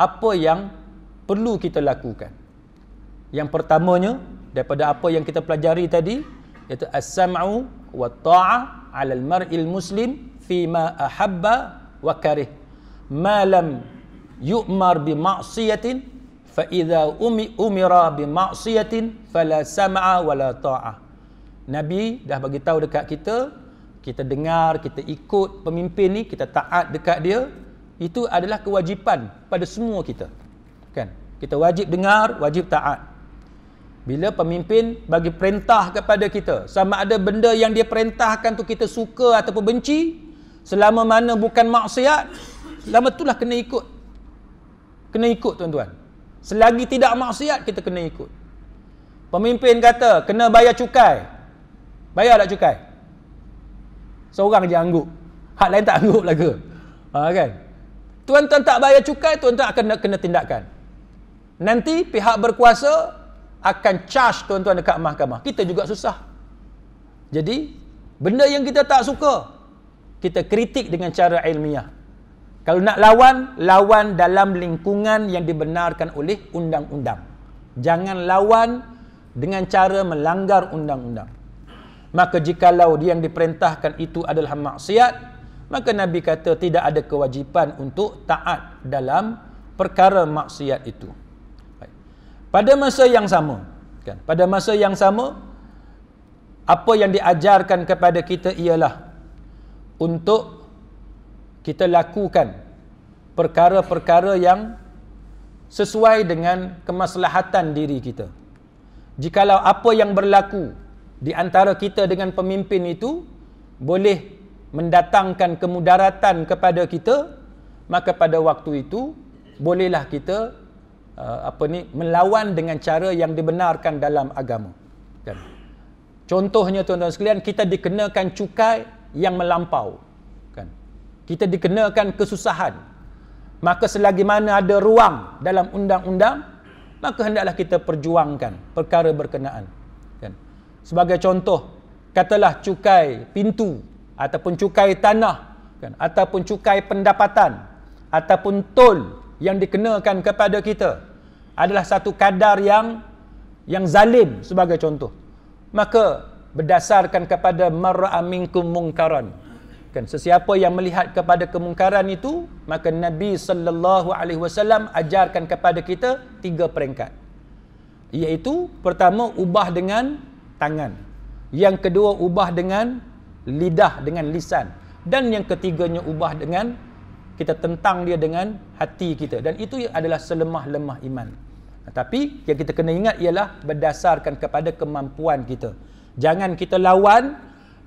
apa yang perlu kita lakukan. Yang pertamanya daripada apa yang kita pelajari tadi iaitu as-sam'u wa ta'a 'ala al-mar'il muslim fi ma ahabba wa karih. Ma lam yu'mar bi ma'siyatin fa idza umi umira bi ma'siyatin fala sam'a wala ta'a. Nabi dah bagi tahu dekat kita kita dengar, kita ikut pemimpin ni, kita taat dekat dia, itu adalah kewajipan pada semua kita. Kan? Kita wajib dengar, wajib taat. Bila pemimpin bagi perintah kepada kita, sama ada benda yang dia perintahkan tu kita suka ataupun benci, selama mana bukan maksiat, selama itulah kena ikut. Kena ikut tuan-tuan. Selagi tidak maksiat, kita kena ikut. Pemimpin kata, kena bayar cukai. Bayar tak cukai? Cukai. Seorang je angguk. Hak lain tak angguk lagi. ke? Ha, kan? Tuan-tuan tak bayar cukai, tuan-tuan akan kena, kena tindakan. Nanti pihak berkuasa akan charge tuan-tuan dekat mahkamah. Kita juga susah. Jadi, benda yang kita tak suka, kita kritik dengan cara ilmiah. Kalau nak lawan, lawan dalam lingkungan yang dibenarkan oleh undang-undang. Jangan lawan dengan cara melanggar undang-undang maka jikalau dia yang diperintahkan itu adalah maksiat maka nabi kata tidak ada kewajipan untuk taat dalam perkara maksiat itu Baik. pada masa yang sama kan pada masa yang sama apa yang diajarkan kepada kita ialah untuk kita lakukan perkara-perkara yang sesuai dengan kemaslahatan diri kita jikalau apa yang berlaku di antara kita dengan pemimpin itu boleh mendatangkan kemudaratan kepada kita maka pada waktu itu bolehlah kita uh, apa ni melawan dengan cara yang dibenarkan dalam agama kan contohnya tuan-tuan sekalian kita dikenakan cukai yang melampau kan kita dikenakan kesusahan maka selagi mana ada ruang dalam undang-undang maka hendaklah kita perjuangkan perkara berkenaan Sebagai contoh, katalah cukai pintu ataupun cukai tanah kan, ataupun cukai pendapatan ataupun tol yang dikenakan kepada kita adalah satu kadar yang yang zalim sebagai contoh. Maka berdasarkan kepada mar'a minkum mungkaran kan sesiapa yang melihat kepada kemungkaran itu maka Nabi sallallahu alaihi wasallam ajarkan kepada kita tiga peringkat iaitu pertama ubah dengan tangan. Yang kedua ubah dengan lidah dengan lisan dan yang ketiganya ubah dengan kita tentang dia dengan hati kita dan itu adalah selemah-lemah iman. Tapi yang kita kena ingat ialah berdasarkan kepada kemampuan kita. Jangan kita lawan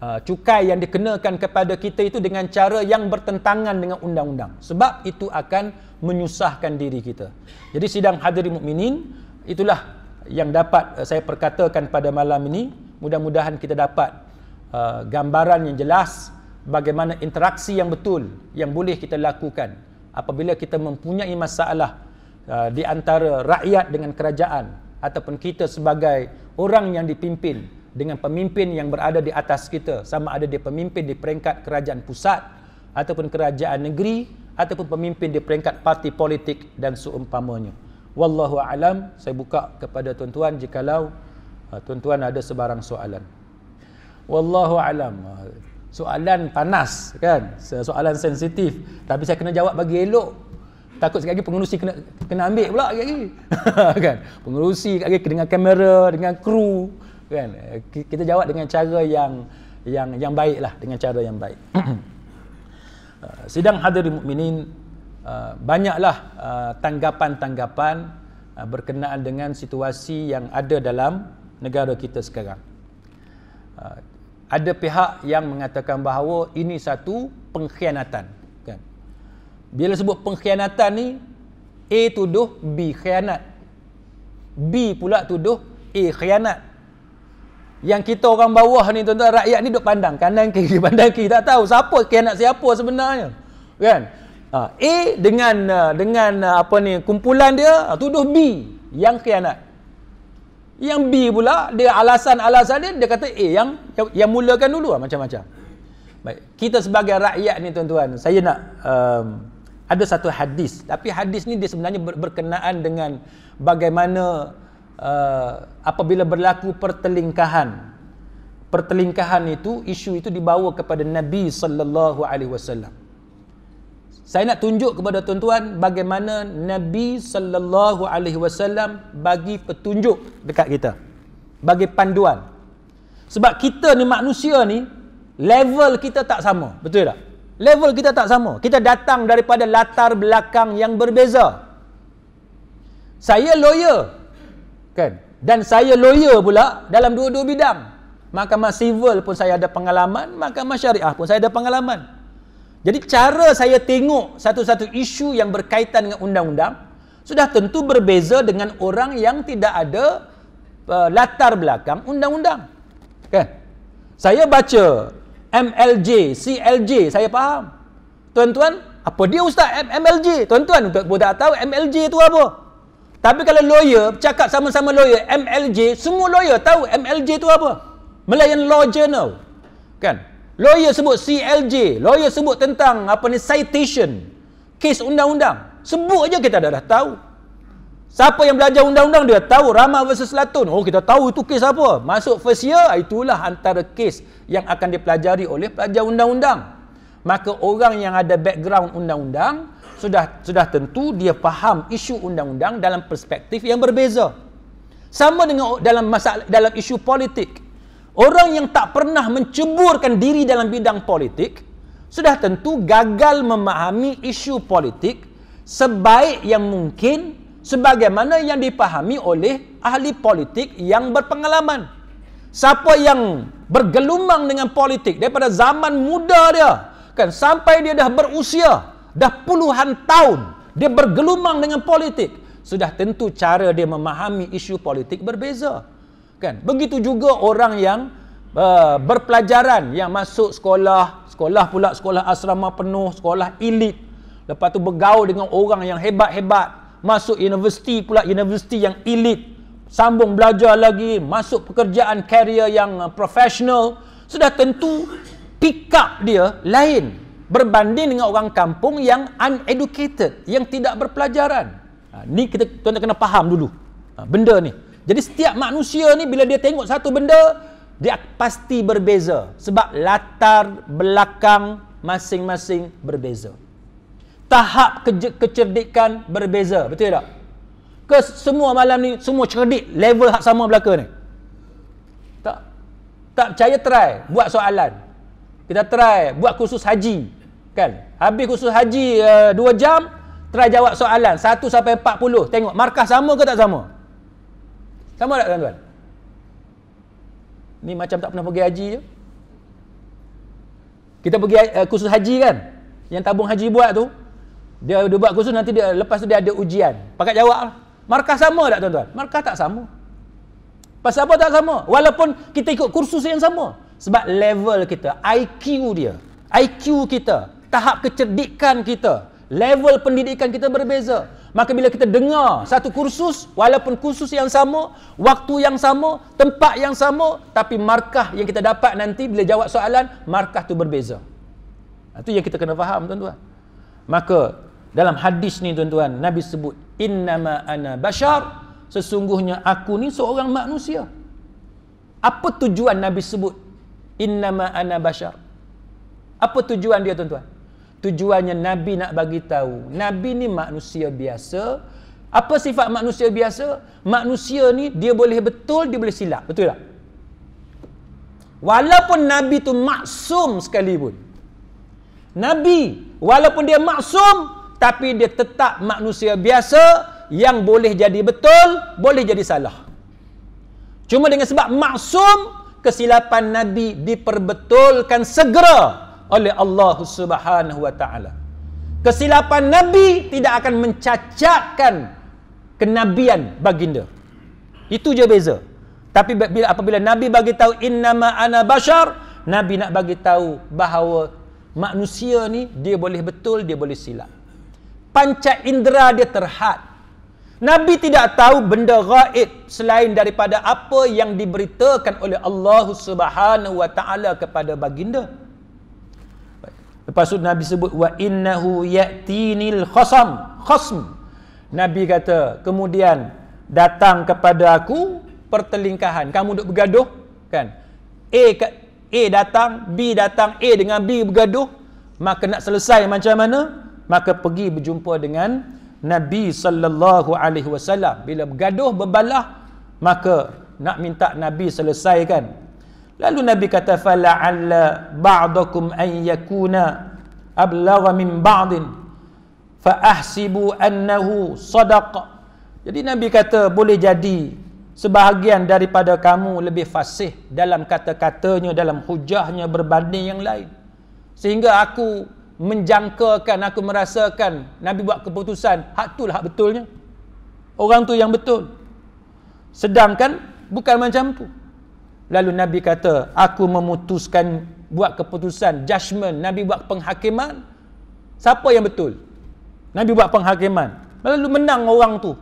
uh, cukai yang dikenakan kepada kita itu dengan cara yang bertentangan dengan undang-undang. Sebab itu akan menyusahkan diri kita. Jadi sidang hadirin mukminin itulah yang dapat eh, saya perkatakan pada malam ini mudah-mudahan kita dapat uh, gambaran yang jelas bagaimana interaksi yang betul yang boleh kita lakukan apabila kita mempunyai masalah uh, di antara rakyat dengan kerajaan ataupun kita sebagai orang yang dipimpin dengan pemimpin yang berada di atas kita sama ada dia pemimpin di peringkat kerajaan pusat ataupun kerajaan negeri ataupun pemimpin di peringkat parti politik dan seumpamanya. So, wallahu alam saya buka kepada tuan-tuan jikalau uh, tuan-tuan ada sebarang soalan wallahu alam uh, soalan panas kan soalan sensitif tapi saya kena jawab bagi elok takut sekali lagi pengurusi kena kena ambil pula sekali lagi kan pengurusi sekali lagi dengan kamera dengan kru kan eh, kita jawab dengan cara yang yang yang baiklah dengan cara yang baik uh, sidang hadirin mukminin Ah, banyaklah ah, tanggapan-tanggapan ah, berkenaan dengan situasi yang ada dalam negara kita sekarang. ada pihak yang mengatakan bahawa ini satu pengkhianatan. Kan? Bila sebut pengkhianatan ni, A tuduh B khianat. B pula tuduh A khianat. Yang kita orang bawah ni tuan-tuan rakyat ni duk pandang kanan kiri pandang kiri tak tahu siapa khianat siapa sebenarnya. Kan? Ha, A dengan ha, dengan ha, apa ni kumpulan dia tuduh B yang khianat. Yang B pula dia alasan-alasan dia dia kata A yang yang, yang mulakan dulu lah, macam-macam. Baik, kita sebagai rakyat ni tuan-tuan, saya nak um, ada satu hadis tapi hadis ni dia sebenarnya berkenaan dengan bagaimana uh, apabila berlaku pertelingkahan pertelingkahan itu isu itu dibawa kepada Nabi sallallahu alaihi wasallam saya nak tunjuk kepada tuan-tuan bagaimana Nabi sallallahu alaihi wasallam bagi petunjuk dekat kita. Bagi panduan. Sebab kita ni manusia ni level kita tak sama, betul tak? Level kita tak sama. Kita datang daripada latar belakang yang berbeza. Saya lawyer. Kan? Dan saya lawyer pula dalam dua-dua bidang. Mahkamah civil pun saya ada pengalaman, mahkamah syariah pun saya ada pengalaman. Jadi cara saya tengok satu-satu isu yang berkaitan dengan undang-undang sudah tentu berbeza dengan orang yang tidak ada uh, latar belakang undang-undang. Kan? Saya baca MLJ, CLJ, saya faham. Tuan-tuan, apa dia ustaz MLJ? Tuan-tuan tak tak tahu MLJ itu apa? Tapi kalau lawyer cakap sama-sama lawyer MLJ, semua lawyer tahu MLJ itu apa? Melayan Law Journal. Kan? Lawyer sebut CLJ, lawyer sebut tentang apa ni citation, kes undang-undang. Sebut aja kita dah, dah tahu. Siapa yang belajar undang-undang dia tahu Rama versus Latun. Oh kita tahu itu kes apa. Masuk first year itulah antara kes yang akan dipelajari oleh pelajar undang-undang. Maka orang yang ada background undang-undang sudah sudah tentu dia faham isu undang-undang dalam perspektif yang berbeza. Sama dengan dalam masalah dalam isu politik. Orang yang tak pernah menceburkan diri dalam bidang politik sudah tentu gagal memahami isu politik sebaik yang mungkin sebagaimana yang dipahami oleh ahli politik yang berpengalaman. Siapa yang bergelumang dengan politik daripada zaman muda dia kan sampai dia dah berusia dah puluhan tahun dia bergelumang dengan politik sudah tentu cara dia memahami isu politik berbeza kan begitu juga orang yang uh, berpelajaran yang masuk sekolah sekolah pula sekolah asrama penuh sekolah elit lepas tu bergaul dengan orang yang hebat-hebat masuk universiti pula universiti yang elit sambung belajar lagi masuk pekerjaan career yang uh, professional sudah tentu pick up dia lain berbanding dengan orang kampung yang uneducated yang tidak berpelajaran ha, ni kita tuan-tuan kena faham dulu ha, benda ni jadi setiap manusia ni bila dia tengok satu benda dia pasti berbeza sebab latar belakang masing-masing berbeza. Tahap kecerdikan berbeza, betul tak? Ke semua malam ni semua cerdik level hak sama belakang ni. Tak tak percaya try buat soalan. Kita try buat khusus haji kan. Habis khusus haji 2 eh, jam try jawab soalan 1 sampai 40 tengok markah sama ke tak sama. Sama tak tuan-tuan? Ni macam tak pernah pergi haji je. Kita pergi uh, eh, khusus haji kan? Yang tabung haji buat tu. Dia, dia buat khusus nanti dia, lepas tu dia ada ujian. Pakat jawab lah. Markah sama tak tuan-tuan? Markah tak sama. Pasal apa tak sama? Walaupun kita ikut kursus yang sama. Sebab level kita, IQ dia. IQ kita, tahap kecerdikan kita. Level pendidikan kita berbeza. Maka bila kita dengar satu kursus, walaupun kursus yang sama, waktu yang sama, tempat yang sama, tapi markah yang kita dapat nanti bila jawab soalan, markah tu berbeza. Itu ha, yang kita kena faham, tuan-tuan. Maka dalam hadis ni, tuan-tuan, Nabi sebut, Innama ana bashar, sesungguhnya aku ni seorang manusia. Apa tujuan Nabi sebut? Innama ana bashar. Apa tujuan dia, tuan-tuan? tujuannya nabi nak bagi tahu nabi ni manusia biasa apa sifat manusia biasa manusia ni dia boleh betul dia boleh silap betul tak walaupun nabi tu maksum sekali pun nabi walaupun dia maksum tapi dia tetap manusia biasa yang boleh jadi betul boleh jadi salah cuma dengan sebab maksum kesilapan nabi diperbetulkan segera oleh Allah Subhanahu wa taala. Kesilapan nabi tidak akan mencacatkan kenabian baginda. Itu je beza. Tapi bila apabila nabi bagi tahu innama ana bashar, nabi nak bagi tahu bahawa manusia ni dia boleh betul, dia boleh silap. Panca indera dia terhad. Nabi tidak tahu benda gaib selain daripada apa yang diberitakan oleh Allah Subhanahu wa taala kepada baginda. Lepas tu Nabi sebut wa innahu yatinil khasam. Khasm. Nabi kata, kemudian datang kepada aku pertelingkahan. Kamu duk bergaduh, kan? A kat A datang, B datang, A dengan B bergaduh, maka nak selesai macam mana? Maka pergi berjumpa dengan Nabi sallallahu alaihi wasallam. Bila bergaduh berbalah, maka nak minta Nabi selesaikan Lalu Nabi kata fala'alla ba'dakum an yakuna ablagha min ba'din fa ahsibu annahu sadaq. Jadi Nabi kata boleh jadi sebahagian daripada kamu lebih fasih dalam kata-katanya dalam hujahnya berbanding yang lain. Sehingga aku menjangkakan aku merasakan Nabi buat keputusan hak tu lah betulnya. Orang tu yang betul. Sedangkan bukan macam tu. Lalu Nabi kata, aku memutuskan buat keputusan, judgement, Nabi buat penghakiman. Siapa yang betul? Nabi buat penghakiman. Lalu menang orang tu.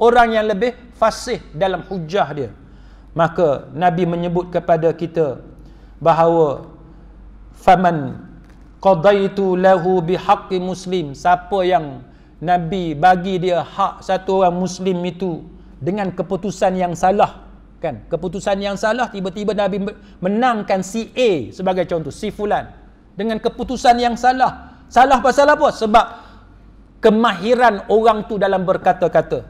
Orang yang lebih fasih dalam hujah dia. Maka Nabi menyebut kepada kita bahawa faman qadaitu lahu bihaqqi muslim siapa yang Nabi bagi dia hak satu orang muslim itu dengan keputusan yang salah kan keputusan yang salah tiba-tiba Nabi menangkan si A sebagai contoh si fulan dengan keputusan yang salah salah pasal apa sebab kemahiran orang tu dalam berkata-kata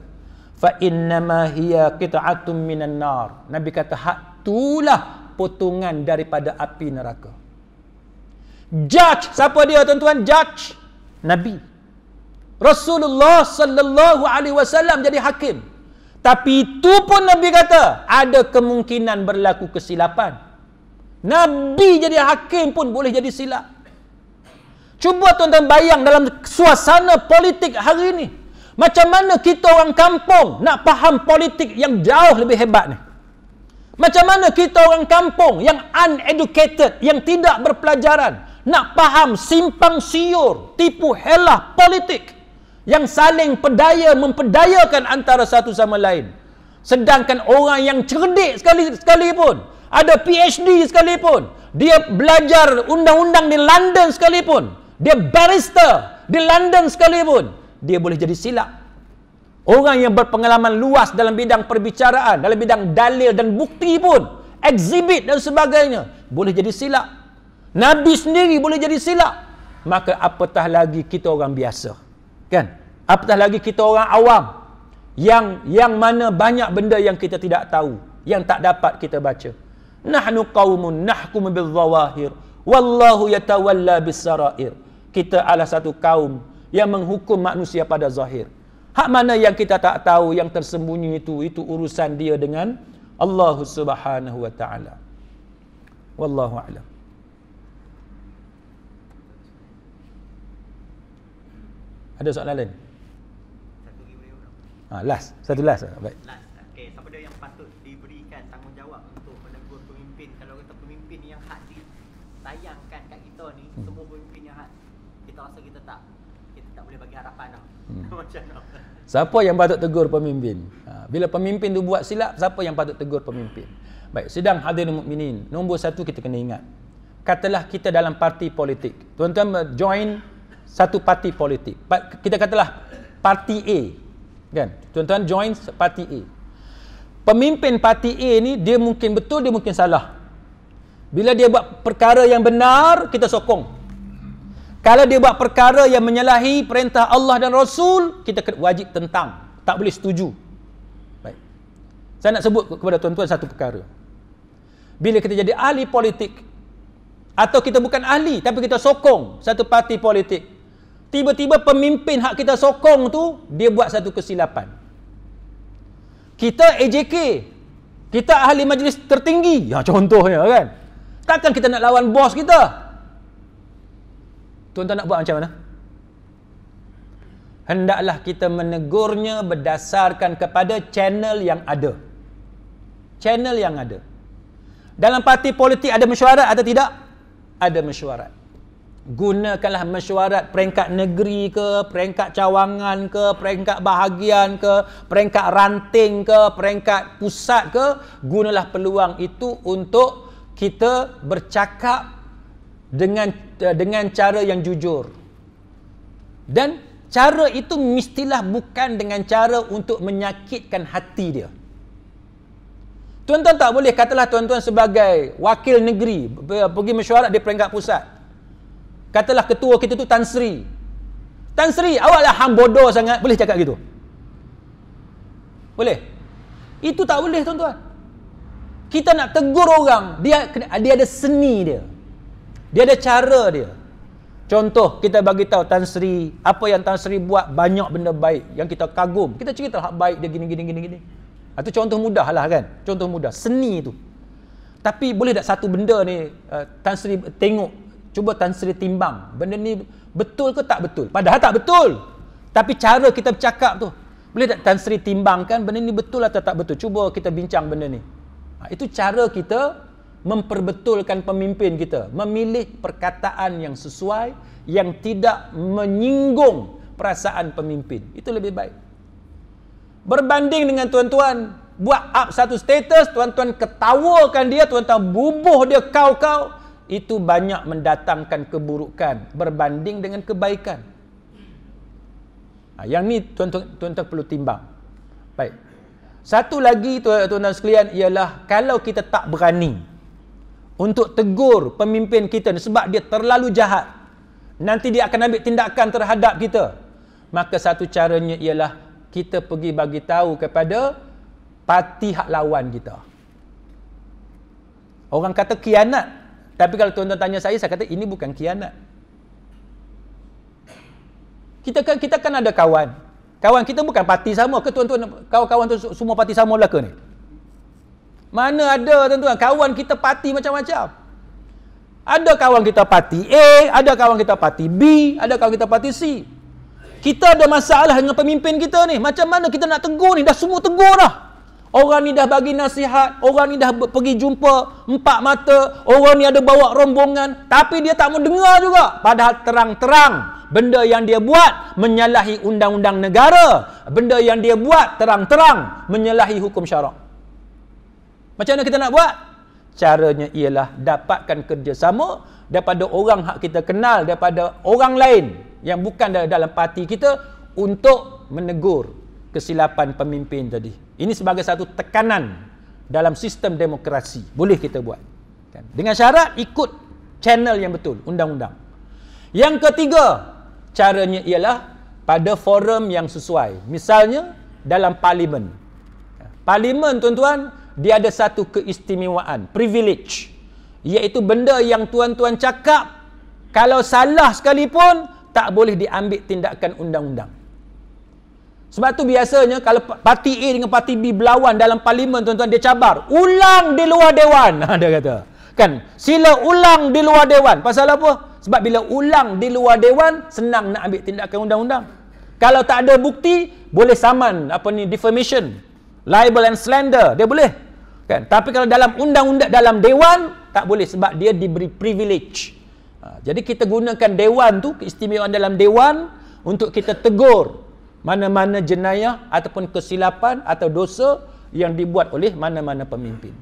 fa innama hiya qita'atun minan nar nabi kata hak tulah potongan daripada api neraka judge siapa dia tuan-tuan judge nabi Rasulullah sallallahu alaihi wasallam jadi hakim tapi itu pun Nabi kata ada kemungkinan berlaku kesilapan. Nabi jadi hakim pun boleh jadi silap. Cuba tuan-tuan bayang dalam suasana politik hari ini. Macam mana kita orang kampung nak faham politik yang jauh lebih hebat ni? Macam mana kita orang kampung yang uneducated, yang tidak berpelajaran nak faham simpang siur, tipu helah politik? yang saling pedaya mempedayakan antara satu sama lain sedangkan orang yang cerdik sekali sekalipun ada PhD sekalipun dia belajar undang-undang di London sekalipun dia barista di London sekalipun dia boleh jadi silap orang yang berpengalaman luas dalam bidang perbicaraan dalam bidang dalil dan bukti pun exhibit dan sebagainya boleh jadi silap nabi sendiri boleh jadi silap maka apatah lagi kita orang biasa Kan? Apatah lagi kita orang awam yang yang mana banyak benda yang kita tidak tahu, yang tak dapat kita baca. Nahnu qaumun nahkum bil zawahir wallahu yatawalla bis sarair. Kita adalah satu kaum yang menghukum manusia pada zahir. Hak mana yang kita tak tahu yang tersembunyi itu itu urusan dia dengan Allah Subhanahu wa taala. Wallahu a'lam. Ada soalan lain? Satu lagi boleh Ah, last. Satu last. Ah, baik. Last. Okay. Siapa dia yang patut diberikan tanggungjawab untuk menegur pemimpin? Kalau kita pemimpin yang hak ditayangkan kat kita ni, hmm. semua pemimpin yang hak, kita rasa kita tak kita tak boleh bagi harapan tau. Hmm. Macam tau. Siapa yang patut tegur pemimpin? Ah, bila pemimpin tu buat silap, siapa yang patut tegur pemimpin? Baik, sedang sidang hadirin mukminin. Nombor satu kita kena ingat. Katalah kita dalam parti politik. Tuan-tuan join satu parti politik. kita katalah parti A. Kan? Tuan-tuan join parti A. Pemimpin parti A ni dia mungkin betul, dia mungkin salah. Bila dia buat perkara yang benar, kita sokong. Kalau dia buat perkara yang menyalahi perintah Allah dan Rasul, kita wajib tentang. Tak boleh setuju. Baik. Saya nak sebut kepada tuan-tuan satu perkara. Bila kita jadi ahli politik, atau kita bukan ahli, tapi kita sokong satu parti politik, Tiba-tiba pemimpin hak kita sokong tu dia buat satu kesilapan. Kita AJK, kita ahli majlis tertinggi. Ya contohnya kan. Takkan kita nak lawan bos kita? Tuan-tuan nak buat macam mana? Hendaklah kita menegurnya berdasarkan kepada channel yang ada. Channel yang ada. Dalam parti politik ada mesyuarat atau tidak? Ada mesyuarat gunakanlah mesyuarat peringkat negeri ke, peringkat cawangan ke, peringkat bahagian ke, peringkat ranting ke, peringkat pusat ke, gunalah peluang itu untuk kita bercakap dengan eh, dengan cara yang jujur. Dan cara itu mestilah bukan dengan cara untuk menyakitkan hati dia. Tuan-tuan tak boleh katalah tuan-tuan sebagai wakil negeri eh, pergi mesyuarat di peringkat pusat katalah ketua kita tu Tan Sri Tan Sri awaklah ham bodoh sangat boleh cakap gitu boleh itu tak boleh tuan-tuan kita nak tegur orang dia dia ada seni dia dia ada cara dia contoh kita bagi tahu Tan Sri apa yang Tan Sri buat banyak benda baik yang kita kagum kita cerita lah, hak baik dia gini gini gini gini itu contoh mudah lah kan contoh mudah seni tu tapi boleh tak satu benda ni uh, Tan Sri tengok Cuba tansri timbang. Benda ni betul ke tak betul? Padahal tak betul. Tapi cara kita bercakap tu. Boleh tak tansri timbangkan benda ni betul atau tak betul? Cuba kita bincang benda ni. Ha, itu cara kita memperbetulkan pemimpin kita. Memilih perkataan yang sesuai yang tidak menyinggung perasaan pemimpin. Itu lebih baik. Berbanding dengan tuan-tuan buat up satu status, tuan-tuan ketawakan dia, tuan-tuan bubuh dia kau-kau itu banyak mendatangkan keburukan berbanding dengan kebaikan. Ha, yang ni tuan-tuan perlu timbang. Baik. Satu lagi tuan-tuan sekalian ialah kalau kita tak berani untuk tegur pemimpin kita sebab dia terlalu jahat, nanti dia akan ambil tindakan terhadap kita. Maka satu caranya ialah kita pergi bagi tahu kepada parti hak lawan kita. Orang kata kianat tapi kalau tuan-tuan tanya saya, saya kata ini bukan kianat. Kita kan kita kan ada kawan. Kawan kita bukan parti sama ke tuan-tuan? Kawan-kawan tu semua parti sama belaka ni. Mana ada tuan-tuan? Kawan kita parti macam-macam. Ada kawan kita parti A, ada kawan kita parti B, ada kawan kita parti C. Kita ada masalah dengan pemimpin kita ni. Macam mana kita nak tegur ni? Dah semua tegur dah. Orang ni dah bagi nasihat, orang ni dah pergi jumpa empat mata, orang ni ada bawa rombongan, tapi dia tak mau dengar juga. Padahal terang-terang benda yang dia buat menyalahi undang-undang negara. Benda yang dia buat terang-terang menyalahi hukum syarak. Macam mana kita nak buat? Caranya ialah dapatkan kerjasama daripada orang hak kita kenal, daripada orang lain yang bukan dalam parti kita untuk menegur kesilapan pemimpin tadi. Ini sebagai satu tekanan dalam sistem demokrasi. Boleh kita buat. Kan? Dengan syarat ikut channel yang betul, undang-undang. Yang ketiga, caranya ialah pada forum yang sesuai. Misalnya dalam parlimen. Ya. Parlimen tuan-tuan, dia ada satu keistimewaan, privilege. Iaitu benda yang tuan-tuan cakap, kalau salah sekalipun, tak boleh diambil tindakan undang-undang. Sebab tu biasanya kalau parti A dengan parti B berlawan dalam parlimen tuan-tuan dia cabar. Ulang di luar dewan ha, dia kata. Kan? Sila ulang di luar dewan. Pasal apa? Sebab bila ulang di luar dewan senang nak ambil tindakan undang-undang. Kalau tak ada bukti boleh saman apa ni defamation, libel and slander dia boleh. Kan? Tapi kalau dalam undang-undang dalam dewan tak boleh sebab dia diberi privilege. Ha, jadi kita gunakan dewan tu keistimewaan dalam dewan untuk kita tegur mana-mana jenayah ataupun kesilapan atau dosa yang dibuat oleh mana-mana pemimpin.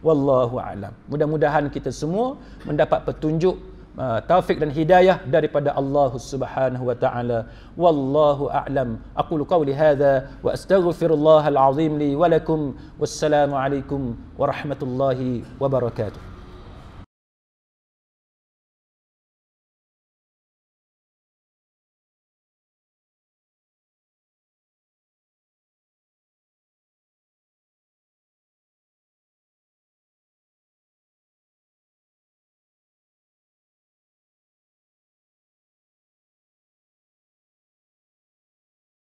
Wallahu a'lam. Mudah-mudahan kita semua mendapat petunjuk uh, taufik dan hidayah daripada Allah Subhanahu wa taala. Wallahu a'lam. Aqulu qawli hadha wa astaghfirullahal azim li wa lakum. Wassalamu alaikum warahmatullahi wabarakatuh.